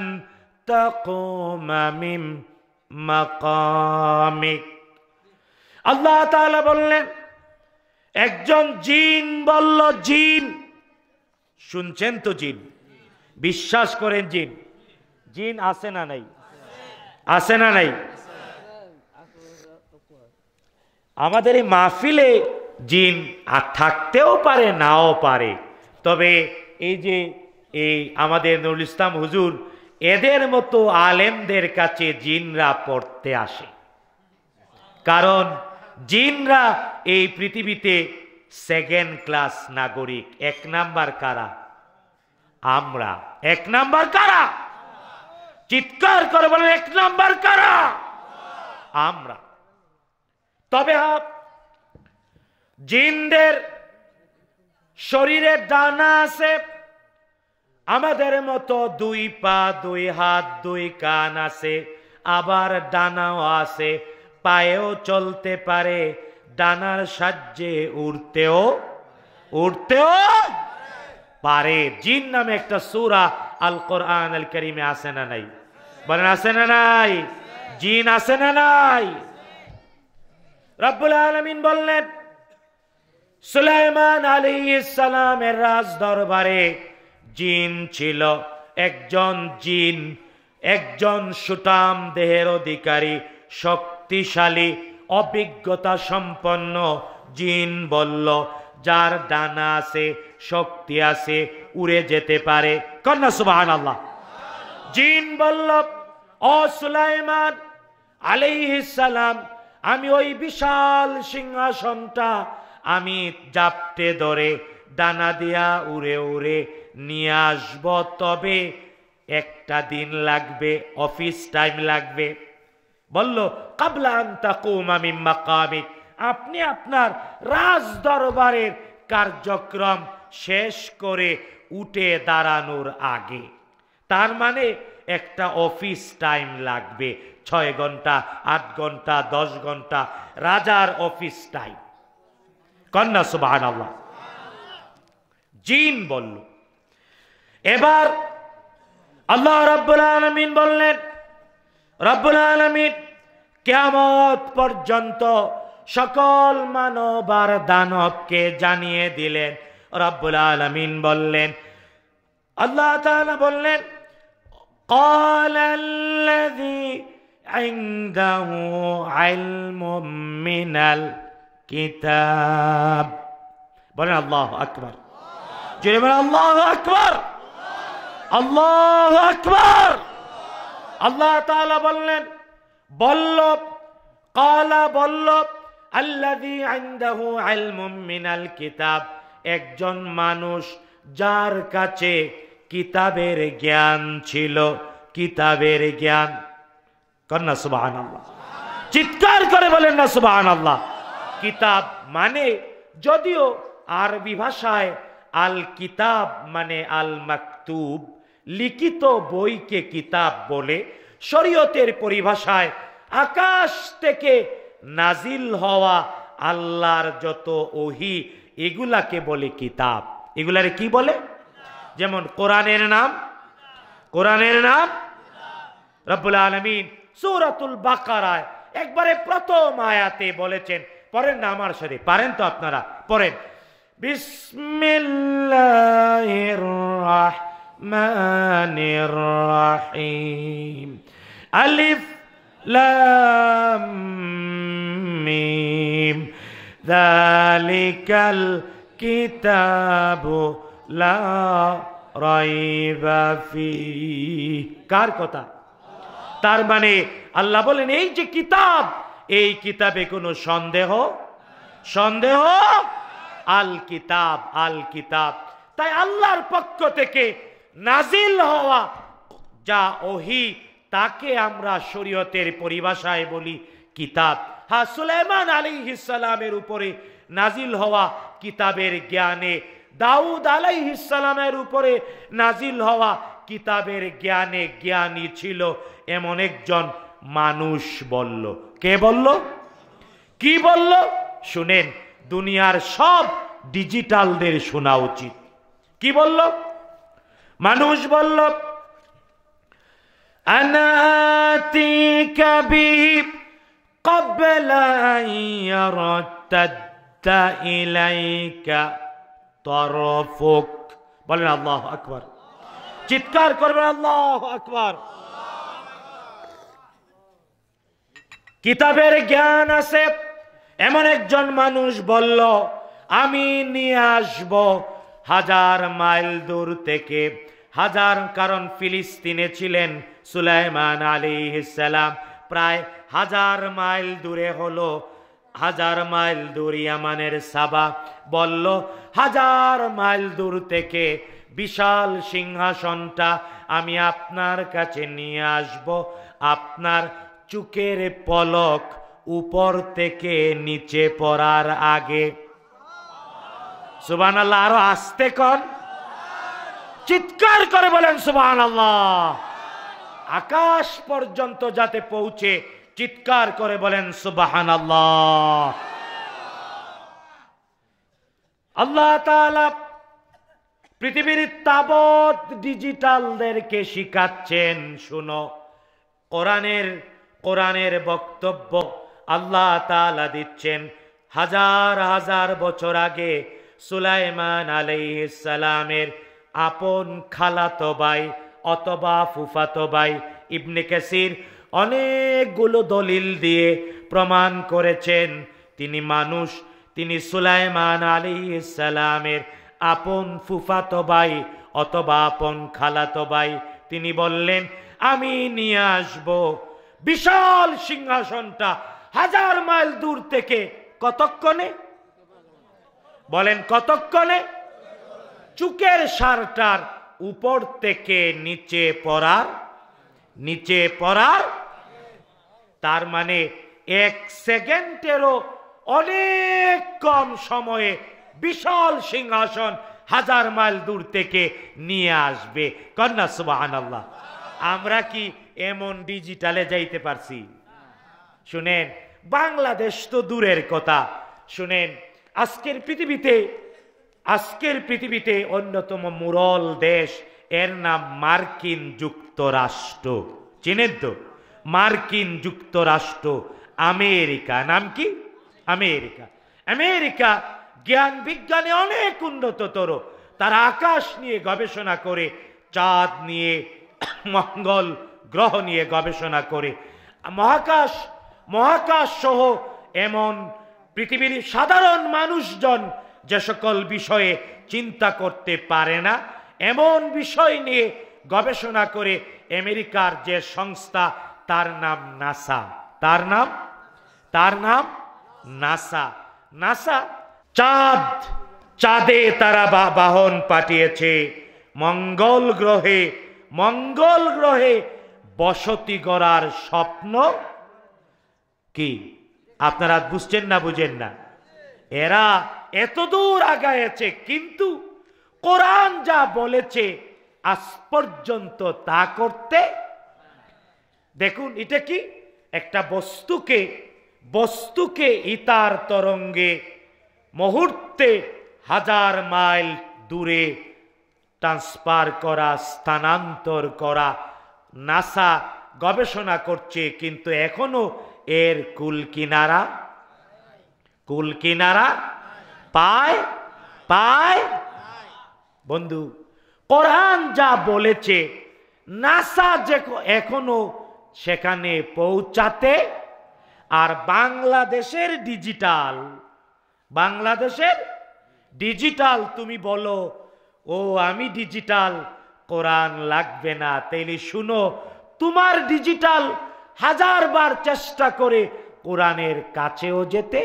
تقوم من আল্লাহ তাআলা বললেন একজন জিন বলল জিন শুনছেন তো জিন বিশ্বাস করেন জিন জিন আছে না নাই আছে না নাই আমাদের এই মাহফিলে জিন আর থাকতেও পারে নাও পারে তবে এই যে এই আমাদের নুরুল ইসলাম হুজুর এদের মতো আলেমদের কাছে জিনরা পড়তে আসে কারণ জিনরা এই পৃথিবীতে সেকেন্ড ক্লাস নাগরিক এক নাম্বার কারা আমরা এক নাম্বার কারা চিৎকার করে বলেন এক নাম্বার কারা আমরা তবে জিনদের শরীরে ডানা আছে আমাদের মতো দুই পা দুই হাত দুই কান আছে আবার ডানাও আছে পায়েও চলতে পারে ডানার সাহায্যে উড়তেও উড়তেও পারে জিন নামে একটা সুরা আল কোরআন আল করিমে আসে না নাই বলেন আসে না নাই জিন আসে না নাই রব্বুল আলমিন বললেন সুলাইমান আলী ইসালামের রাজ দরবারে জিন ছিল একজন জিন একজন সুটাম দেহের অধিকারী শক্তিশালী অভিজ্ঞতা সম্পন্ন জিন বলল যার ডানা আছে শক্তি আছে উড়ে যেতে পারে কন্যা সুবাহ আল্লাহ জিন বলল ও সুলাইমান আলাইহিসালাম আমি ওই বিশাল সিংহাসনটা আমি জাপটে ধরে ডানা দিয়া উড়ে উড়ে নিয়ে আসব তবে একটা দিন লাগবে অফিস টাইম লাগবে বলল কাবলা আপনি আপনার রাজ দরবারের কার্যক্রম শেষ করে উঠে দাঁড়ানোর আগে তার মানে একটা অফিস টাইম লাগবে ছয় ঘন্টা আট ঘন্টা দশ ঘন্টা রাজার অফিস টাইম কন্যা সুবাহ জিন বলল এবার আল্লাহ রাব্বুল আলমিন বললেন রব্বুল আলমিন কেমত পর্যন্ত সকল মানব আর দানবকে জানিয়ে দিলেন রব্বুল আলমিন বললেন আল্লাহ তাআলা বললেন قال الذي عنده علم من الكتاب বলেন আল্লাহ আকবর জোরে বলেন আল্লাহ আকবর আল্লাহ আকবার আল্লাহ তাআলা বললেন বল্লভ কালা বল্লভ আল্লাহ মিনাল কিতাব একজন মানুষ যার কাছে কিতাবের জ্ঞান ছিল কিতাবের জ্ঞান কন্যা সুবাহান আল্লাহ চিৎকার করে বলেন না সুবাহান আল্লাহ কিতাব মানে যদিও আরবি ভাষায় আল কিতাব মানে আল মাকতুব লিখিত বইকে কিতাব বলে শরীয়তের পরিভাষায় আকাশ থেকে নাজিল হওয়া আল্লাহর যত ওহি এগুলাকে বলে কিতাব এগুলারে কি বলে যেমন কোরআনের নাম কোরআনের নাম রব্বুল আলমিন সৌরাতুল বাকারায় একবারে প্রথম আয়াতে বলেছেন পড়েন না আমার সাথে পারেন তো আপনারা পড়েন বিসমিল্লাহ الرحمن الرحيم ألف لام ميم ذلك الكتاب لا ريب ফি কার কথা তার মানে আল্লাহ বলেন এই যে কিতাব এই কিতাবে কোনো সন্দেহ সন্দেহ আল কিতাব আল কিতাব তাই আল্লাহর পক্ষ থেকে নাজিল হওয়া যা ওহি তাকে আমরা শরীয়তের পরিভাষায় বলি কিতাব হা সুলেমান আলী ইসালামের উপরে নাজিল হওয়া কিতাবের জ্ঞানে দাউদ আলাই ইসালামের উপরে নাজিল হওয়া কিতাবের জ্ঞানে জ্ঞানী ছিল এমন একজন মানুষ বলল কে বলল কি বলল শুনেন দুনিয়ার সব ডিজিটালদের শোনা উচিত কি বলল মানুষ বলল আনাতিকা বি قبل أن يرتد إليك طرفك বলেন আল্লাহ আকবার চিৎকার করবেন আল্লাহ আকবার কিতাবের জ্ঞান আছে এমন একজন মানুষ বলল আমি নিয়ে আসব হাজার মাইল দূর থেকে হাজার কারণ ফিলিস্তিনে ছিলেন সুলাইমান আলী ইসালাম প্রায় হাজার মাইল দূরে হলো হাজার মাইল দূর ইয়ামানের সাবা বলল হাজার মাইল দূর থেকে বিশাল সিংহাসনটা আমি আপনার কাছে নিয়ে আসব আপনার চুকের পলক উপর থেকে নিচে পড়ার আগে সুবান আল্লাহ আরো আসতে কর চিৎকার করে বলেন সুবাহান আল্লাহ আকাশ পর্যন্ত যাতে পৌঁছে চিৎকার করে বলেন সুবাহান আল্লাহ আল্লাহ পৃথিবীর তাবৎ ডিজিটালদেরকে শিখাচ্ছেন শুনো কোরআনের কোরআনের বক্তব্য আল্লাহ তালা দিচ্ছেন হাজার হাজার বছর আগে সুলাইমান আলাইহিস সালামের আপন খালাতো ভাই অথবা ফুফাতো ভাই ইবনে কেসির অনেকগুলো দলিল দিয়ে প্রমাণ করেছেন তিনি মানুষ তিনি সুলাইমান আলী ইসালামের আপন ফুফাতো ভাই অথবা আপন খালাতো ভাই তিনি বললেন আমি নিয়ে আসব বিশাল সিংহাসনটা হাজার মাইল দূর থেকে কতক্ষণে বলেন কতক্ষণে চুকের সারটার উপর থেকে নিচে পড়ার নিচে পড়ার তার মানে এক সেকেন্ডেরও অনেক কম সময়ে বিশাল সিংহাসন হাজার মাইল দূর থেকে নিয়ে আসবে কন্যা সুবাহ আল্লাহ আমরা কি এমন ডিজিটালে যাইতে পারছি শুনেন বাংলাদেশ তো দূরের কথা শুনেন আজকের পৃথিবীতে আজকের পৃথিবীতে অন্যতম মুরল দেশ এর নাম মার্কিন যুক্তরাষ্ট্র চিনেন তো মার্কিন যুক্তরাষ্ট্র আমেরিকা নাম কি আমেরিকা আমেরিকা জ্ঞান বিজ্ঞানে অনেক উন্নততর তারা আকাশ নিয়ে গবেষণা করে চাঁদ নিয়ে [COUGHS] মঙ্গল গ্রহ নিয়ে গবেষণা করে মহাকাশ মহাকাশ সহ এমন পৃথিবীর সাধারণ মানুষজন যে সকল বিষয়ে চিন্তা করতে পারে না এমন বিষয় নিয়ে গবেষণা করে আমেরিকার যে সংস্থা তার নাম নাসা তার নাম তার নাম নাসা নাসা চাঁদ চাঁদে তারা বাহন পাঠিয়েছে মঙ্গল গ্রহে মঙ্গল গ্রহে বসতি গড়ার স্বপ্ন কি আপনারা বুঝছেন না বুঝেন না এরা এত দূর আগায়েছে কিন্তু কোরআন যা বলেছে আজ পর্যন্ত তা করতে দেখুন এটা কি একটা বস্তুকে বস্তুকে ইতার তরঙ্গে মুহূর্তে হাজার মাইল দূরে ট্রান্সফার করা স্থানান্তর করা নাসা গবেষণা করছে কিন্তু এখনো এর কুল কিনারা কুল কিনারা পায় পায় বন্ধু কোরআন যা বলেছে নাসা যে এখনো সেখানে পৌঁছাতে আর বাংলাদেশের ডিজিটাল বাংলাদেশের ডিজিটাল তুমি বলো ও আমি ডিজিটাল কোরআন লাগবে না তাইলে শুনো তোমার ডিজিটাল হাজারবার চেষ্টা করে কোরআনের কাছেও যেতে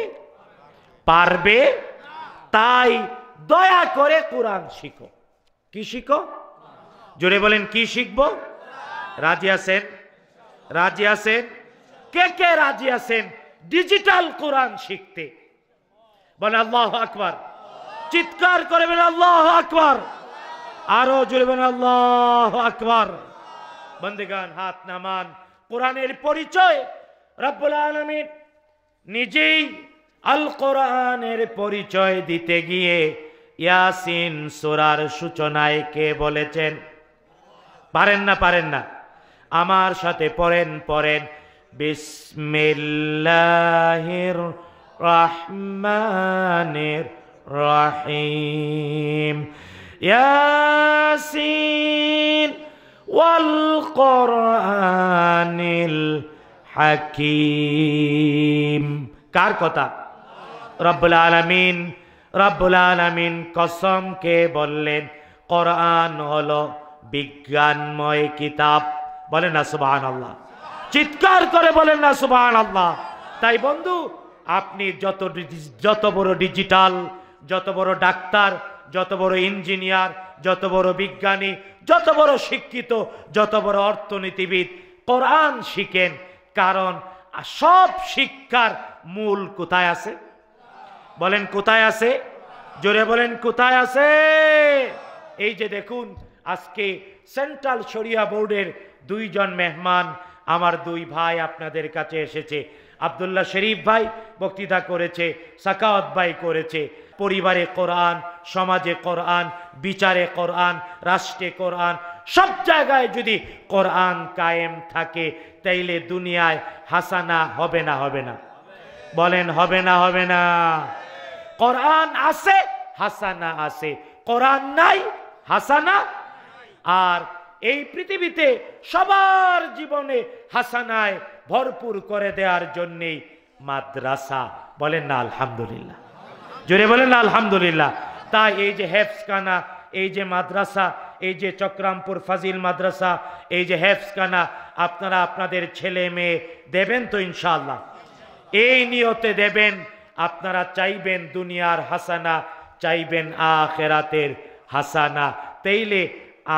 পারবে তাই দয়া করে কোরআন শিখো কি শিখো জোরে বলেন কি শিখব রাজি আছেন রাজি আছেন কে কে রাজি আছেন ডিজিটাল কোরআন শিখতে বলে আল্লাহ আকবার চিৎকার করবেন আল্লাহ আকবার আরো জুড়বেন আল্লাহ আকবার বন্দেগান হাত নামান কোরআনের পরিচয় রব্বুল আলমিন নিজেই আল কোরআনের পরিচয় দিতে গিয়ে ইয়াসিন সোরার সূচনায় কে বলেছেন পারেন না পারেন না আমার সাথে পড়েন পড়েন বিসমিল্লাহির রহমানের রহিম ইয়াসিন ওয়াল কোরআনিল হাকিম কার কথা রব্বুল আলমিন রব্বুল আলমিন কসমকে বললেন কোরআন হল বিজ্ঞানময় কিতাব বলেন না সুবাহ আল্লাহ চিৎকার করে বলেন না সুবাহ আল্লাহ তাই বন্ধু আপনি যত যত বড় ডিজিটাল যত বড় ডাক্তার যত বড় ইঞ্জিনিয়ার যত বড় বিজ্ঞানী যত বড় শিক্ষিত যত বড় অর্থনীতিবিদ কোরআন শিখেন কারণ সব শিক্ষার মূল কোথায় আছে বলেন কোথায় আছে জোরে বলেন কোথায় আছে এই যে দেখুন আজকে সেন্ট্রাল শরিয়া বোর্ডের দুইজন মেহমান আমার দুই ভাই আপনাদের কাছে এসেছে আবদুল্লাহ শরীফ ভাই বক্তৃতা করেছে সাকাওয়াত ভাই করেছে পরিবারে কোরআন সমাজে কোরআন বিচারে কোরআন রাষ্ট্রে কোরআন সব জায়গায় যদি কোরআন কায়েম থাকে তাইলে দুনিয়ায় হাসানা হবে না হবে না বলেন হবে না হবে না কোরআন আছে হাসানা আছে কোরআন নাই হাসানা আর এই পৃথিবীতে সবার জীবনে হাসানায় ভরপুর করে দেওয়ার জন্যেই মাদ্রাসা বলেন না আলহামদুলিল্লাহ জোরে বলেন না আলহামদুলিল্লাহ তাই এই যে হেফসখানা এই যে মাদ্রাসা এই যে চক্রামপুর ফাজিল মাদ্রাসা এই যে হেফসখানা আপনারা আপনাদের ছেলে মেয়ে দেবেন তো ইনশাল্লাহ এই নিয়তে দেবেন আপনারা চাইবেন দুনিয়ার হাসানা চাইবেন আখেরাতের হাসানা তেইলে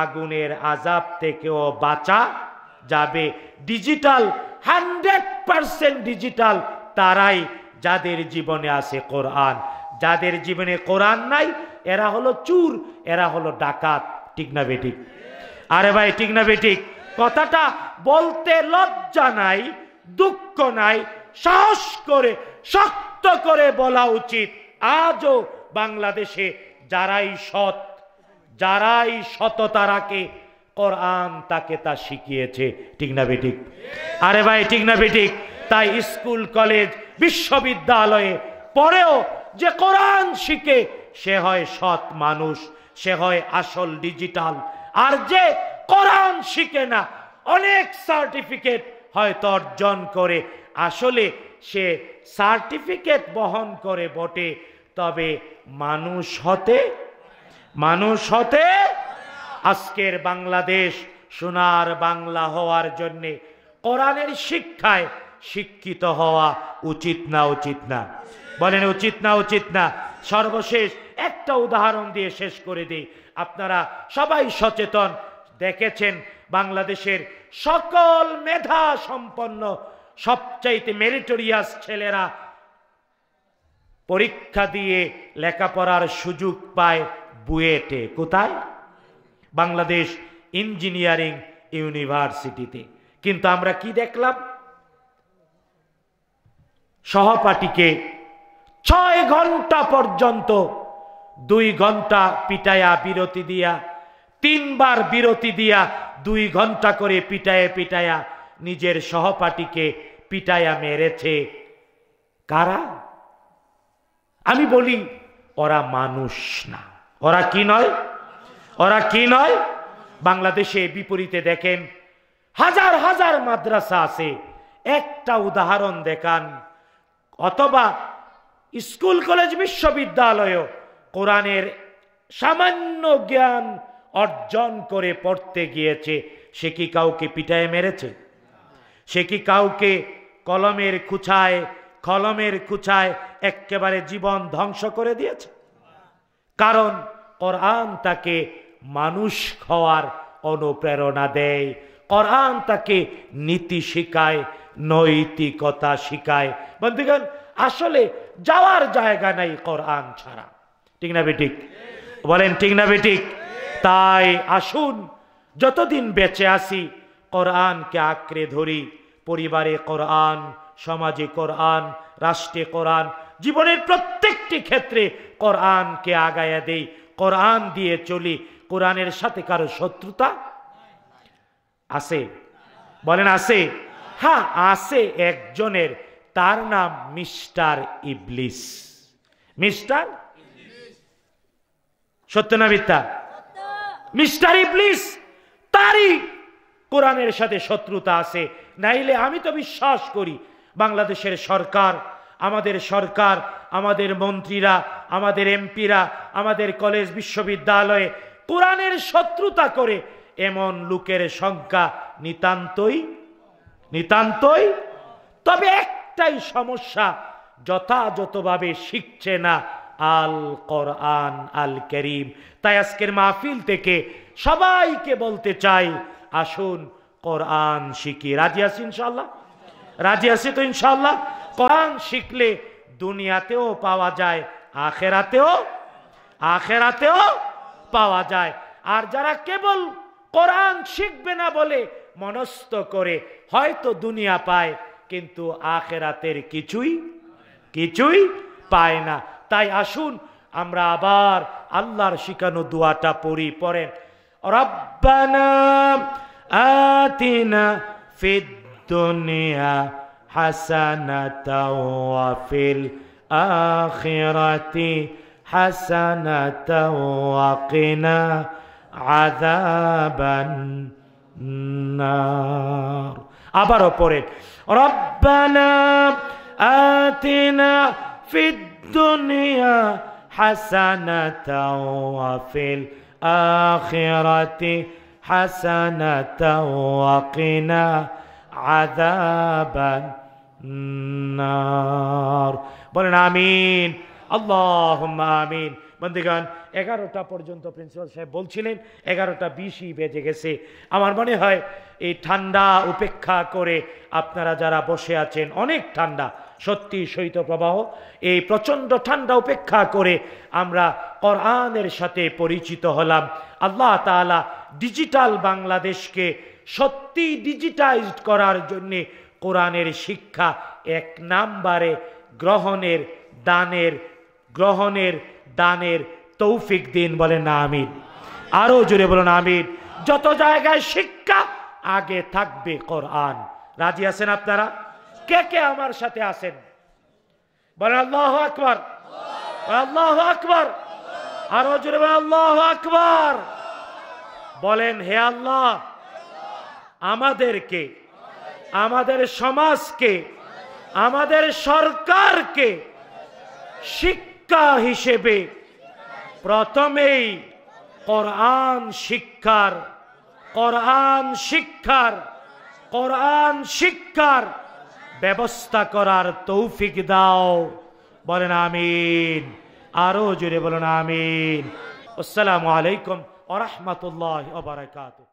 আগুনের আজাব থেকেও বাঁচা যাবে ডিজিটাল হান্ড্রেড পারসেন্ট ডিজিটাল তারাই যাদের জীবনে আছে কোরআন যাদের জীবনে কোরআন নাই এরা হলো চুর এরা হলো ডাকাত ঠিক না বেঠিক আরে ভাই ঠিক না বেঠিক কথাটা বলতে লজ্জা নাই দুঃখ নাই সাহস করে শক্ত করে বলা উচিত আজও বাংলাদেশে যারাই সৎ যারাই সততারাকে কোরআন তাকে তা শিখিয়েছে ঠিক না বেটিক আরে ভাই ঠিক না বেটিক তাই স্কুল কলেজ বিশ্ববিদ্যালয়ে পরেও যে কোরআন শিখে সে হয় সৎ মানুষ সে হয় আসল ডিজিটাল আর যে কোরআন শিখে না অনেক সার্টিফিকেট হয়তো অর্জন করে আসলে সে সার্টিফিকেট বহন করে বটে তবে মানুষ হতে মানুষ হতে আজকের বাংলাদেশ সোনার বাংলা হওয়ার জন্যে কোরআনের শিক্ষায় শিক্ষিত হওয়া উচিত না উচিত না বলেন উচিত না উচিত না সর্বশেষ একটা উদাহরণ দিয়ে শেষ করে দিই আপনারা সবাই সচেতন দেখেছেন বাংলাদেশের সকল মেধা সম্পন্ন সবচাইতে মেরিটোরিয়াস ছেলেরা পরীক্ষা দিয়ে লেখাপড়ার সুযোগ পায় বুয়েটে কোথায় বাংলাদেশ ইঞ্জিনিয়ারিং ইউনিভার্সিটিতে কিন্তু আমরা কি দেখলাম সহপাঠীকে ছয় ঘন্টা পর্যন্ত দুই ঘন্টা পিটায়া বিরতি দিয়া তিনবার বিরতি দিয়া দুই ঘন্টা করে পিটায় পিটায়া নিজের সহপাঠীকে পিটায়া মেরেছে কারা আমি বলি ওরা মানুষ না ওরা কি নয় ওরা কি নয় বাংলাদেশে বিপরীতে দেখেন হাজার হাজার মাদ্রাসা আছে একটা উদাহরণ দেখান অথবা স্কুল কলেজ বিশ্ববিদ্যালয় কোরআনের সামান্য জ্ঞান অর্জন করে পড়তে গিয়েছে সে কি কাউকে পিটায় মেরেছে সে কি কাউকে কলমের খুচায় কলমের খুচায় একেবারে জীবন ধ্বংস করে দিয়েছে কারণ কোরআন তাকে মানুষ হওয়ার অনুপ্রেরণা দেয় কোরআন তাকে নীতি শিখায় নৈতিকতা শিখায় বন্ধুগণ আসলে যাওয়ার জায়গা নাই কোরআন ছাড়া ঠিক না বেটিক বলেন ঠিক না বেটিক তাই আসুন যতদিন বেঁচে আসি কোরআনকে আঁকড়ে ধরি পরিবারে কোরআন সমাজে কোরআন রাষ্ট্রে কোরআন জীবনের প্রত্যেকটি ক্ষেত্রে কোরআনকে আগায়া দেই কোরআন দিয়ে চলি কোরআনের সাথে কারো শত্রুতা আছে বলেন আছে হ্যাঁ আছে একজনের তার নাম মিস্টার ইবলিস মিস্টার সত্যনাবিদ্যা মিস্টার ইবলিস তারই কোরআনের সাথে শত্রুতা আছে নাইলে আমি তো বিশ্বাস করি বাংলাদেশের সরকার আমাদের সরকার আমাদের মন্ত্রীরা আমাদের এমপিরা আমাদের কলেজ বিশ্ববিদ্যালয়ে কোরআনের শত্রুতা করে এমন লোকের সংখ্যা নিতান্তই নিতান্তই তবে একটাই সমস্যা যথাযথভাবে শিখছে না আল কোরআন আল করিম তাই আজকের মাহফিল থেকে সবাইকে বলতে চাই আসুন কোরআন শিখি রাজি আছি ইনশাল্লাহ রাজি আছি তো ইনশাল্লাহ কোরআন শিখলে দুনিয়াতেও পাওয়া যায় আখেরাতেও আখেরাতেও পাওয়া যায় আর যারা কেবল কোরআন শিখবে না বলে মনস্থ করে হয়তো দুনিয়া পায় কিন্তু আখেরাতের কিছুই কিছুই পায় না তাই আসুন আমরা আবার আল্লাহর শিখানো দোয়াটা পড়ি পড়েন ربنا آتنا في الدنيا حسنة وفي الآخرة حسنة وقنا عذاب النار আবারও পরে ربنا آتنا في الدنيا حسنة وفي الآخرة الآخرة حسنة وقنا عذاب النار বলেন آمين اللهم آمين বন্ধুগণ এগারোটা পর্যন্ত প্রিন্সিপাল সাহেব বলছিলেন এগারোটা বিশই বেজে গেছে আমার মনে হয় এই ঠান্ডা উপেক্ষা করে আপনারা যারা বসে আছেন অনেক ঠান্ডা সত্যি শৈত প্রবাহ এই প্রচণ্ড ঠান্ডা উপেক্ষা করে আমরা কোরআনের সাথে পরিচিত হলাম আল্লাহ তালা ডিজিটাল বাংলাদেশকে সত্যি ডিজিটাইজড করার জন্যে কোরআনের শিক্ষা এক নাম্বারে গ্রহণের দানের গ্রহণের দানের তৌফিক দিন বলেন না আমিন আরও জুড়ে বলুন আমিন যত জায়গায় শিক্ষা আগে থাকবে কোরআন রাজি আছেন আপনারা কে কে আমার সাথে আছেন বলেন আল্লাহ আকবর আল্লাহ আকবর আর জোরে আল্লাহ আকবর বলেন হে আল্লাহ আমাদেরকে আমাদের সমাজকে আমাদের সরকারকে শিক্ষা হিসেবে প্রথমেই কোরআন শিক্ষার কোরআন শিক্ষার কোরআন শিক্ষার ব্যবস্থা করার তৌফিক দাও বলেন আমিন আরো জুড়ে বলেন আমিন আসসালামু আলাইকুম ওরহমতুল্লাহ ওবরাকাত